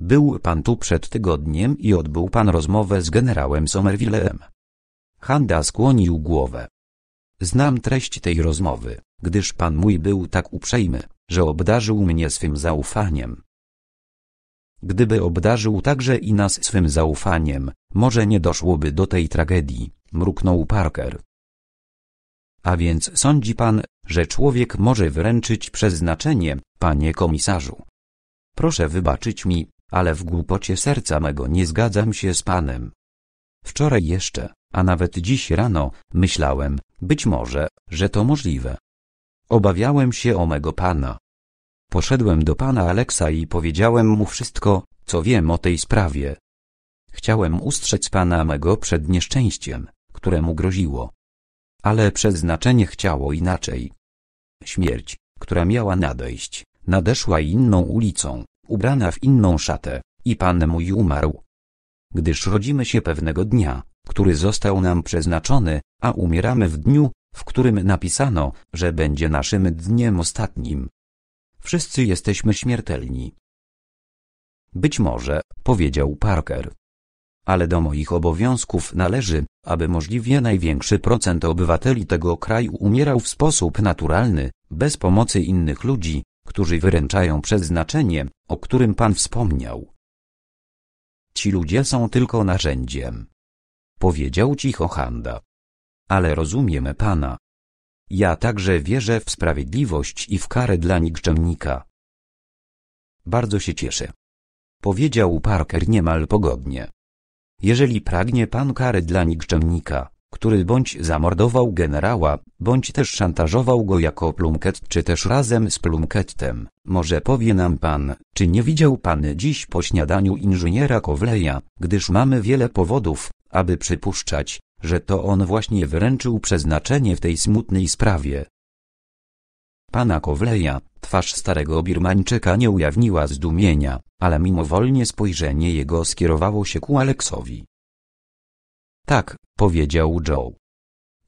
Był pan tu przed tygodniem i odbył pan rozmowę z generałem Somervillem. Handa skłonił głowę. Znam treść tej rozmowy, gdyż pan mój był tak uprzejmy, że obdarzył mnie swym zaufaniem. Gdyby obdarzył także i nas swym zaufaniem, może nie doszłoby do tej tragedii, mruknął Parker. A więc sądzi pan, że człowiek może wręczyć przeznaczenie, panie komisarzu? Proszę wybaczyć mi, ale w głupocie serca mego nie zgadzam się z panem. Wczoraj jeszcze, a nawet dziś rano, myślałem, być może, że to możliwe. Obawiałem się o mego pana. Poszedłem do pana Aleksa i powiedziałem mu wszystko, co wiem o tej sprawie. Chciałem ustrzec pana mego przed nieszczęściem, któremu groziło. Ale przeznaczenie chciało inaczej. Śmierć, która miała nadejść, nadeszła inną ulicą, ubrana w inną szatę, i pan mój umarł. Gdyż rodzimy się pewnego dnia, który został nam przeznaczony, a umieramy w dniu, w którym napisano, że będzie naszym dniem ostatnim. Wszyscy jesteśmy śmiertelni. Być może, powiedział Parker, ale do moich obowiązków należy, aby możliwie największy procent obywateli tego kraju umierał w sposób naturalny, bez pomocy innych ludzi, którzy wyręczają przeznaczenie, o którym Pan wspomniał. Ci ludzie są tylko narzędziem. Powiedział cicho Handa. Ale rozumiemy Pana. Ja także wierzę w sprawiedliwość i w karę dla nikczemnika. Bardzo się cieszę. Powiedział Parker niemal pogodnie jeżeli pragnie pan kary dla nikczemnika, który bądź zamordował generała, bądź też szantażował go jako plumket czy też razem z plumketem, może powie nam pan, czy nie widział pan dziś po śniadaniu inżyniera Kowleja, gdyż mamy wiele powodów, aby przypuszczać, że to on właśnie wyręczył przeznaczenie w tej smutnej sprawie. Pana Kowleja, twarz starego Birmańczyka nie ujawniła zdumienia, ale mimowolnie spojrzenie jego skierowało się ku Aleksowi. Tak, powiedział Joe.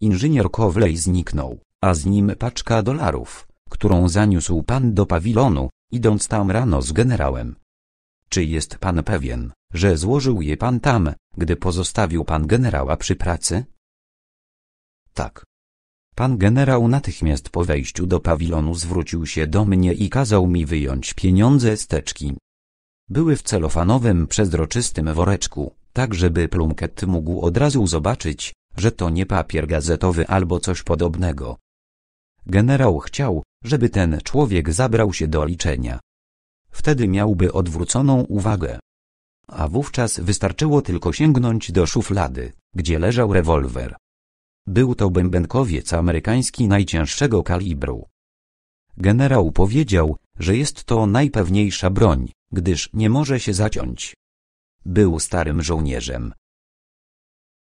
Inżynier Kowlej zniknął, a z nim paczka dolarów, którą zaniósł pan do pawilonu, idąc tam rano z generałem. Czy jest pan pewien, że złożył je pan tam, gdy pozostawił pan generała przy pracy? Tak. Pan generał natychmiast po wejściu do pawilonu zwrócił się do mnie i kazał mi wyjąć pieniądze z teczki. Były w celofanowym przezroczystym woreczku, tak żeby plumket mógł od razu zobaczyć, że to nie papier gazetowy albo coś podobnego. Generał chciał, żeby ten człowiek zabrał się do liczenia. Wtedy miałby odwróconą uwagę. A wówczas wystarczyło tylko sięgnąć do szuflady, gdzie leżał rewolwer. Był to bębenkowiec amerykański najcięższego kalibru. Generał powiedział, że jest to najpewniejsza broń, gdyż nie może się zaciąć. Był starym żołnierzem.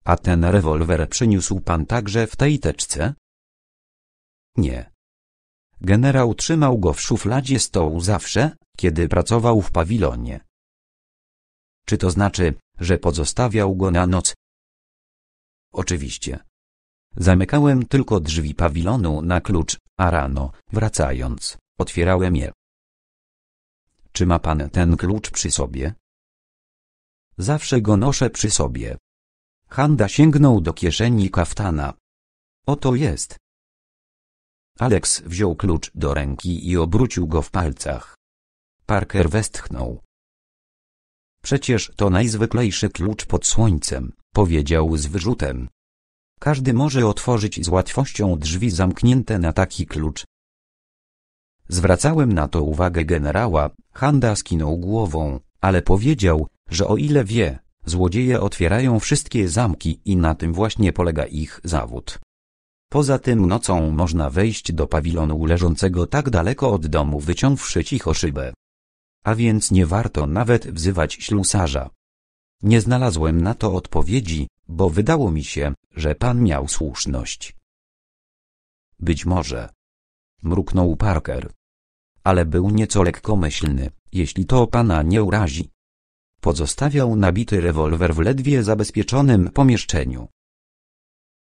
A ten rewolwer przyniósł pan także w tej teczce? Nie. Generał trzymał go w szufladzie stołu zawsze, kiedy pracował w pawilonie. Czy to znaczy, że pozostawiał go na noc? Oczywiście. Zamykałem tylko drzwi pawilonu na klucz, a rano, wracając, otwierałem je. Czy ma pan ten klucz przy sobie? Zawsze go noszę przy sobie. Handa sięgnął do kieszeni kaftana. Oto jest. Alex wziął klucz do ręki i obrócił go w palcach. Parker westchnął. Przecież to najzwyklejszy klucz pod słońcem, powiedział z wyrzutem. Każdy może otworzyć z łatwością drzwi zamknięte na taki klucz. Zwracałem na to uwagę generała, Handa skinął głową, ale powiedział, że o ile wie, złodzieje otwierają wszystkie zamki i na tym właśnie polega ich zawód. Poza tym nocą można wejść do pawilonu leżącego tak daleko od domu wyciąwszy cicho szybę. A więc nie warto nawet wzywać ślusarza. Nie znalazłem na to odpowiedzi, bo wydało mi się, że pan miał słuszność. Być może. Mruknął Parker. Ale był nieco lekkomyślny, jeśli to pana nie urazi. Pozostawiał nabity rewolwer w ledwie zabezpieczonym pomieszczeniu.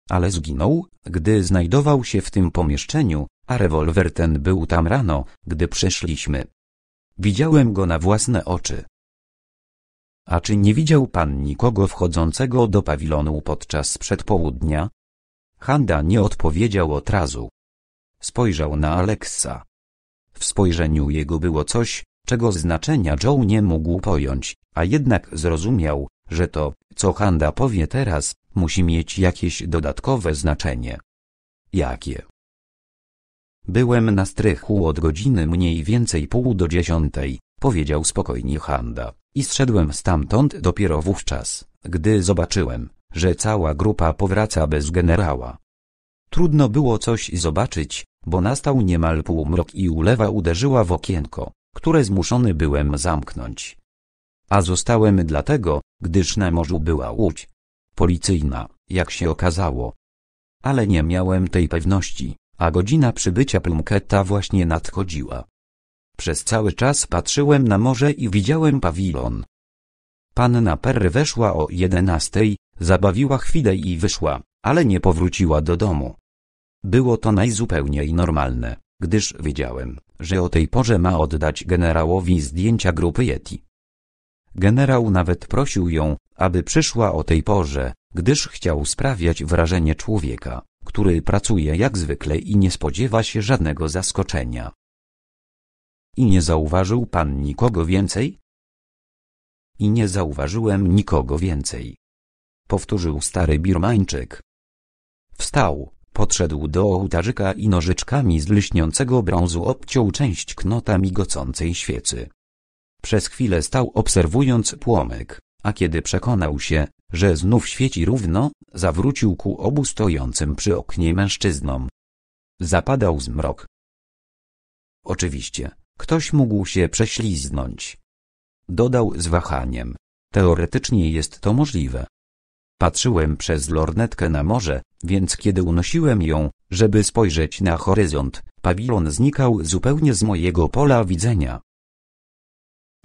Ale zginął, gdy znajdował się w tym pomieszczeniu, a rewolwer ten był tam rano, gdy przyszliśmy. Widziałem go na własne oczy. A czy nie widział pan nikogo wchodzącego do pawilonu podczas przedpołudnia? Handa nie odpowiedział od razu. Spojrzał na Alexa. W spojrzeniu jego było coś, czego znaczenia Joe nie mógł pojąć, a jednak zrozumiał, że to, co Handa powie teraz, musi mieć jakieś dodatkowe znaczenie. Jakie? Byłem na strychu od godziny mniej więcej pół do dziesiątej, powiedział spokojnie Handa. I zszedłem stamtąd dopiero wówczas, gdy zobaczyłem, że cała grupa powraca bez generała. Trudno było coś zobaczyć, bo nastał niemal półmrok i ulewa uderzyła w okienko, które zmuszony byłem zamknąć. A zostałem dlatego, gdyż na morzu była łódź. Policyjna, jak się okazało. Ale nie miałem tej pewności, a godzina przybycia Plumketa właśnie nadchodziła. Przez cały czas patrzyłem na morze i widziałem pawilon. Panna Perry weszła o jedenastej, zabawiła chwilę i wyszła, ale nie powróciła do domu. Było to najzupełniej normalne, gdyż wiedziałem, że o tej porze ma oddać generałowi zdjęcia grupy Yeti. Generał nawet prosił ją, aby przyszła o tej porze, gdyż chciał sprawiać wrażenie człowieka, który pracuje jak zwykle i nie spodziewa się żadnego zaskoczenia. I nie zauważył pan nikogo więcej? I nie zauważyłem nikogo więcej. Powtórzył stary Birmańczyk. Wstał, podszedł do ołtarzyka i nożyczkami z lśniącego brązu obciął część knota migocącej świecy. Przez chwilę stał obserwując płomyk, a kiedy przekonał się, że znów świeci równo, zawrócił ku obu stojącym przy oknie mężczyznom. Zapadał zmrok. Oczywiście, Ktoś mógł się prześliznąć. Dodał z wahaniem. Teoretycznie jest to możliwe. Patrzyłem przez lornetkę na morze, więc kiedy unosiłem ją, żeby spojrzeć na horyzont, pawilon znikał zupełnie z mojego pola widzenia.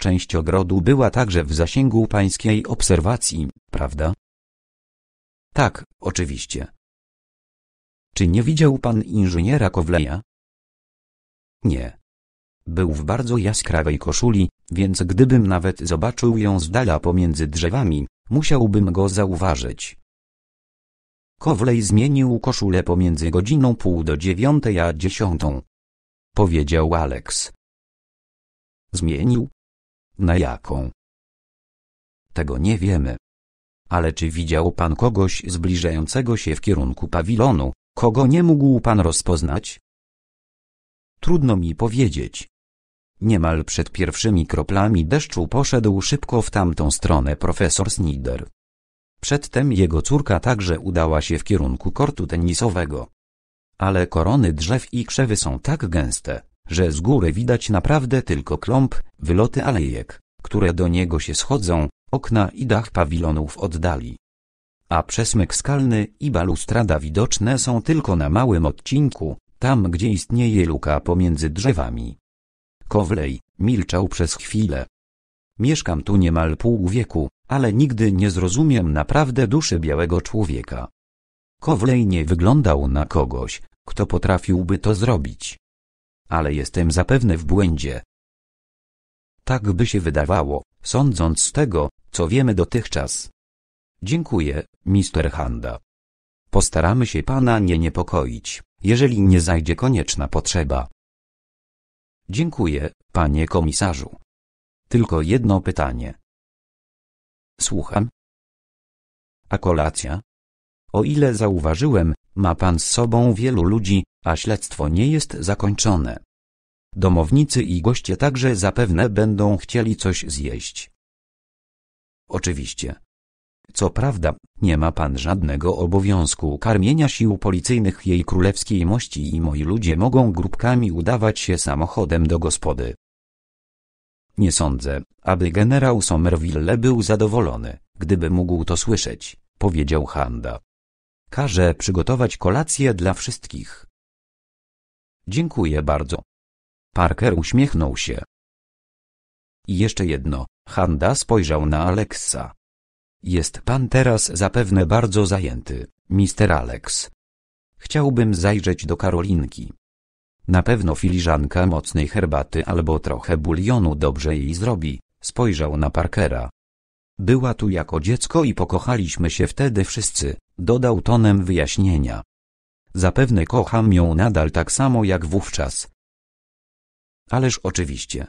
Część ogrodu była także w zasięgu pańskiej obserwacji, prawda? Tak, oczywiście. Czy nie widział pan inżyniera Kowleja? Nie. Był w bardzo jaskrawej koszuli, więc gdybym nawet zobaczył ją z dala pomiędzy drzewami, musiałbym go zauważyć. Kowlej zmienił koszulę pomiędzy godziną pół do dziewiątej a dziesiątą. Powiedział Alex. Zmienił? Na jaką? Tego nie wiemy. Ale czy widział pan kogoś zbliżającego się w kierunku pawilonu, kogo nie mógł pan rozpoznać? Trudno mi powiedzieć. Niemal przed pierwszymi kroplami deszczu poszedł szybko w tamtą stronę profesor Snider. Przedtem jego córka także udała się w kierunku kortu tenisowego. Ale korony drzew i krzewy są tak gęste, że z góry widać naprawdę tylko kląb, wyloty alejek, które do niego się schodzą, okna i dach pawilonów oddali. A przesmyk skalny i balustrada widoczne są tylko na małym odcinku, tam gdzie istnieje luka pomiędzy drzewami. Kowlej milczał przez chwilę. Mieszkam tu niemal pół wieku, ale nigdy nie zrozumiem naprawdę duszy białego człowieka. Kowlej nie wyglądał na kogoś, kto potrafiłby to zrobić. Ale jestem zapewne w błędzie. Tak by się wydawało, sądząc z tego, co wiemy dotychczas. Dziękuję, Mister Handa. Postaramy się pana nie niepokoić jeżeli nie zajdzie konieczna potrzeba. Dziękuję, panie komisarzu. Tylko jedno pytanie. Słucham. A kolacja? O ile zauważyłem, ma pan z sobą wielu ludzi, a śledztwo nie jest zakończone. Domownicy i goście także zapewne będą chcieli coś zjeść. Oczywiście. Co prawda, nie ma pan żadnego obowiązku karmienia sił policyjnych jej królewskiej mości i moi ludzie mogą grupkami udawać się samochodem do gospody. Nie sądzę, aby generał Somerville był zadowolony, gdyby mógł to słyszeć, powiedział Handa. Każę przygotować kolację dla wszystkich. Dziękuję bardzo. Parker uśmiechnął się. I jeszcze jedno, Handa spojrzał na Alexa. Jest pan teraz zapewne bardzo zajęty, mister Alex. Chciałbym zajrzeć do Karolinki. Na pewno filiżanka mocnej herbaty albo trochę bulionu dobrze jej zrobi, spojrzał na Parkera. Była tu jako dziecko i pokochaliśmy się wtedy wszyscy, dodał tonem wyjaśnienia. Zapewne kocham ją nadal tak samo jak wówczas. Ależ oczywiście.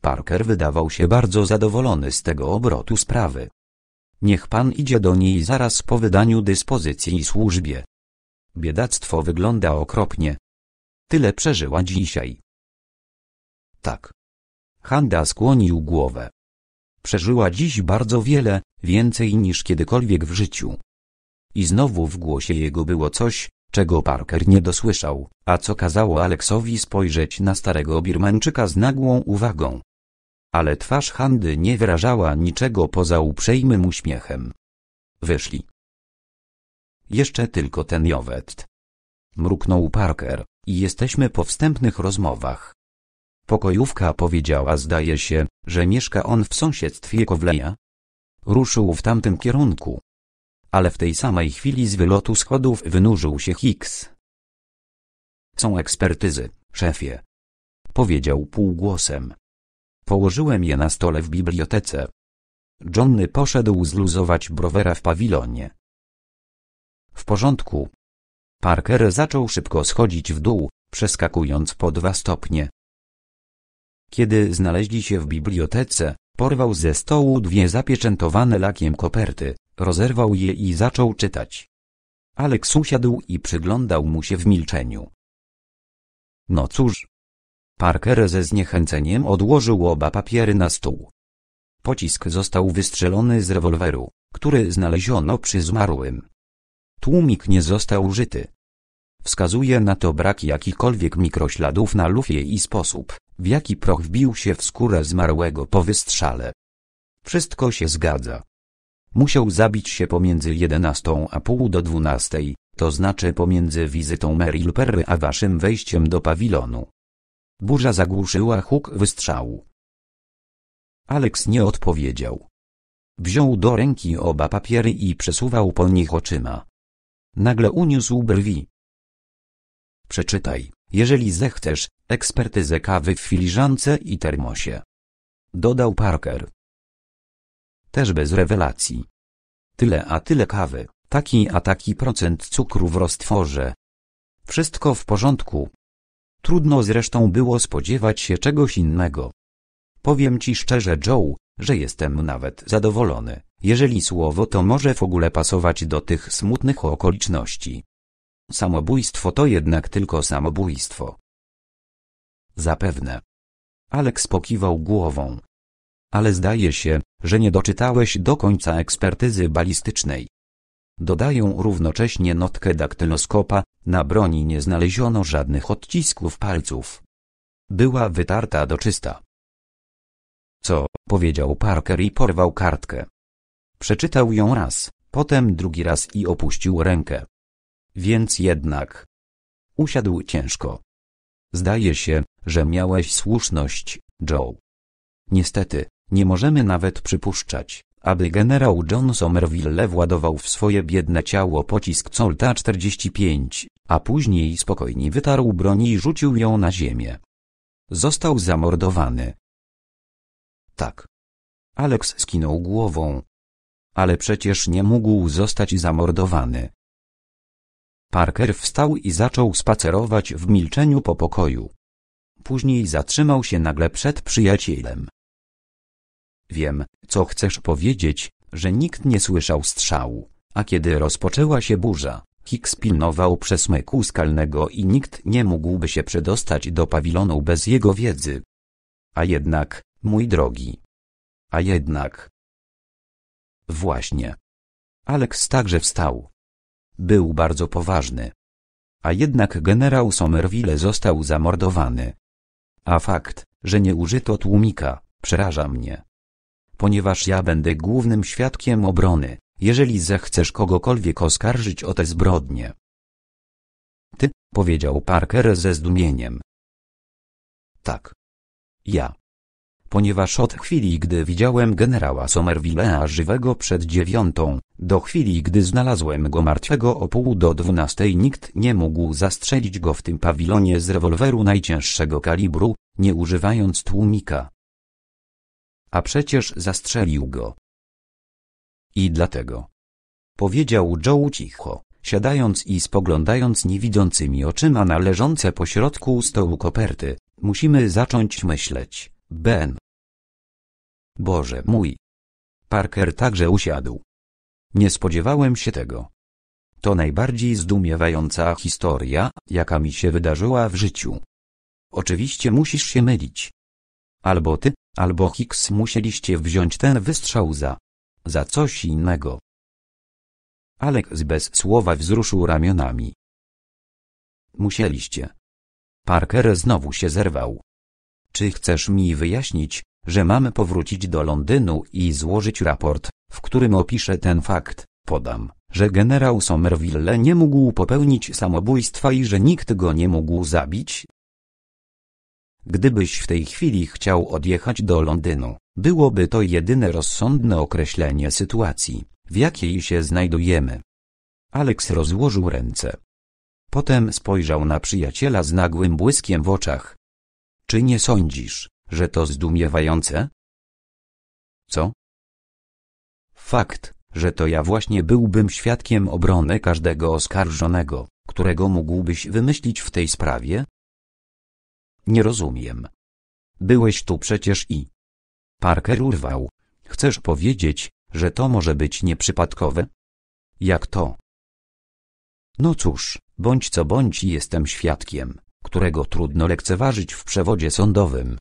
Parker wydawał się bardzo zadowolony z tego obrotu sprawy. Niech pan idzie do niej zaraz po wydaniu dyspozycji i służbie. Biedactwo wygląda okropnie. Tyle przeżyła dzisiaj. Tak. Handa skłonił głowę. Przeżyła dziś bardzo wiele, więcej niż kiedykolwiek w życiu. I znowu w głosie jego było coś, czego Parker nie dosłyszał, a co kazało Aleksowi spojrzeć na starego Birmańczyka z nagłą uwagą. Ale twarz Handy nie wyrażała niczego poza uprzejmym uśmiechem. Wyszli. Jeszcze tylko ten Jowet. Mruknął Parker, i jesteśmy po wstępnych rozmowach. Pokojówka powiedziała zdaje się, że mieszka on w sąsiedztwie Kowleja. Ruszył w tamtym kierunku. Ale w tej samej chwili z wylotu schodów wynurzył się Hicks. Są ekspertyzy, szefie. Powiedział półgłosem, Położyłem je na stole w bibliotece. Johnny poszedł zluzować browera w pawilonie. W porządku. Parker zaczął szybko schodzić w dół, przeskakując po dwa stopnie. Kiedy znaleźli się w bibliotece, porwał ze stołu dwie zapieczętowane lakiem koperty, rozerwał je i zaczął czytać. Aleks usiadł i przyglądał mu się w milczeniu. No cóż, Parker ze zniechęceniem odłożył oba papiery na stół. Pocisk został wystrzelony z rewolweru, który znaleziono przy zmarłym. Tłumik nie został użyty. Wskazuje na to brak jakichkolwiek mikrośladów na lufie i sposób, w jaki proch wbił się w skórę zmarłego po wystrzale. Wszystko się zgadza. Musiał zabić się pomiędzy 11 a pół do 12, to znaczy pomiędzy wizytą Meryl Perry a waszym wejściem do pawilonu. Burza zagłuszyła huk wystrzału. Aleks nie odpowiedział. Wziął do ręki oba papiery i przesuwał po nich oczyma. Nagle uniósł brwi. Przeczytaj, jeżeli zechcesz, ekspertyzę kawy w filiżance i termosie. Dodał Parker. Też bez rewelacji. Tyle a tyle kawy, taki a taki procent cukru w roztworze. Wszystko w porządku. Trudno zresztą było spodziewać się czegoś innego. Powiem ci szczerze, Joe, że jestem nawet zadowolony, jeżeli słowo to może w ogóle pasować do tych smutnych okoliczności. Samobójstwo to jednak tylko samobójstwo. Zapewne. Aleks pokiwał głową. Ale zdaje się, że nie doczytałeś do końca ekspertyzy balistycznej. Dodają równocześnie notkę daktyloskopa, na broni nie znaleziono żadnych odcisków palców. Była wytarta do czysta. Co, powiedział Parker i porwał kartkę. Przeczytał ją raz, potem drugi raz i opuścił rękę. Więc jednak. Usiadł ciężko. Zdaje się, że miałeś słuszność, Joe. Niestety, nie możemy nawet przypuszczać, aby generał John Somerville władował w swoje biedne ciało pocisk Colta 45 a później spokojnie wytarł broń i rzucił ją na ziemię. Został zamordowany. Tak. Alex skinął głową. Ale przecież nie mógł zostać zamordowany. Parker wstał i zaczął spacerować w milczeniu po pokoju. Później zatrzymał się nagle przed przyjacielem. Wiem, co chcesz powiedzieć, że nikt nie słyszał strzału, a kiedy rozpoczęła się burza, Hicks pilnował przesmyku skalnego i nikt nie mógłby się przedostać do pawilonu bez jego wiedzy. A jednak, mój drogi. A jednak. Właśnie. Alex także wstał. Był bardzo poważny. A jednak generał Somerville został zamordowany. A fakt, że nie użyto tłumika, przeraża mnie. Ponieważ ja będę głównym świadkiem obrony jeżeli zechcesz kogokolwiek oskarżyć o te zbrodnie. Ty, powiedział Parker ze zdumieniem. Tak. Ja. Ponieważ od chwili, gdy widziałem generała Somerville'a żywego przed dziewiątą, do chwili, gdy znalazłem go martwego o pół do dwunastej nikt nie mógł zastrzelić go w tym pawilonie z rewolweru najcięższego kalibru, nie używając tłumika. A przecież zastrzelił go. I dlatego. Powiedział Joe cicho, siadając i spoglądając niewidzącymi oczyma na leżące pośrodku stołu koperty. Musimy zacząć myśleć, Ben. Boże mój. Parker także usiadł. Nie spodziewałem się tego. To najbardziej zdumiewająca historia, jaka mi się wydarzyła w życiu. Oczywiście musisz się mylić. Albo ty, albo Hicks musieliście wziąć ten wystrzał za za coś innego. Alex bez słowa wzruszył ramionami. Musieliście. Parker znowu się zerwał. Czy chcesz mi wyjaśnić, że mamy powrócić do Londynu i złożyć raport, w którym opiszę ten fakt, podam, że generał Somerville nie mógł popełnić samobójstwa i że nikt go nie mógł zabić, Gdybyś w tej chwili chciał odjechać do Londynu, byłoby to jedyne rozsądne określenie sytuacji, w jakiej się znajdujemy. Alex rozłożył ręce. Potem spojrzał na przyjaciela z nagłym błyskiem w oczach. Czy nie sądzisz, że to zdumiewające? Co? Fakt, że to ja właśnie byłbym świadkiem obrony każdego oskarżonego, którego mógłbyś wymyślić w tej sprawie, nie rozumiem. Byłeś tu przecież i... Parker urwał. Chcesz powiedzieć, że to może być nieprzypadkowe? Jak to? No cóż, bądź co bądź jestem świadkiem, którego trudno lekceważyć w przewodzie sądowym.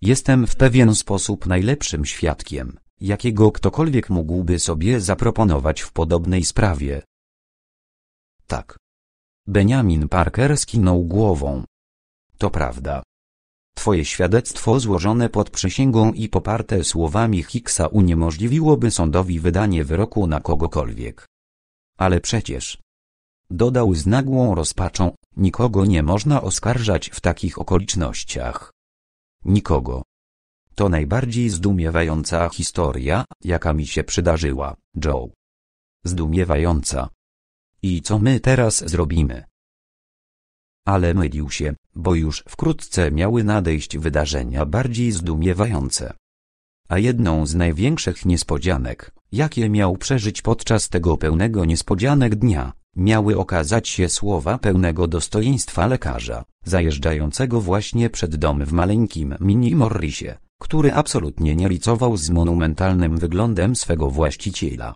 Jestem w pewien sposób najlepszym świadkiem, jakiego ktokolwiek mógłby sobie zaproponować w podobnej sprawie. Tak. Benjamin Parker skinął głową, to prawda. Twoje świadectwo złożone pod przysięgą i poparte słowami Hicksa uniemożliwiłoby sądowi wydanie wyroku na kogokolwiek. Ale przecież, dodał z nagłą rozpaczą, nikogo nie można oskarżać w takich okolicznościach. Nikogo. To najbardziej zdumiewająca historia, jaka mi się przydarzyła, Joe. Zdumiewająca. I co my teraz zrobimy? ale mylił się, bo już wkrótce miały nadejść wydarzenia bardziej zdumiewające. A jedną z największych niespodzianek, jakie miał przeżyć podczas tego pełnego niespodzianek dnia, miały okazać się słowa pełnego dostojeństwa lekarza, zajeżdżającego właśnie przed dom w maleńkim mini Morrisie, który absolutnie nie licował z monumentalnym wyglądem swego właściciela.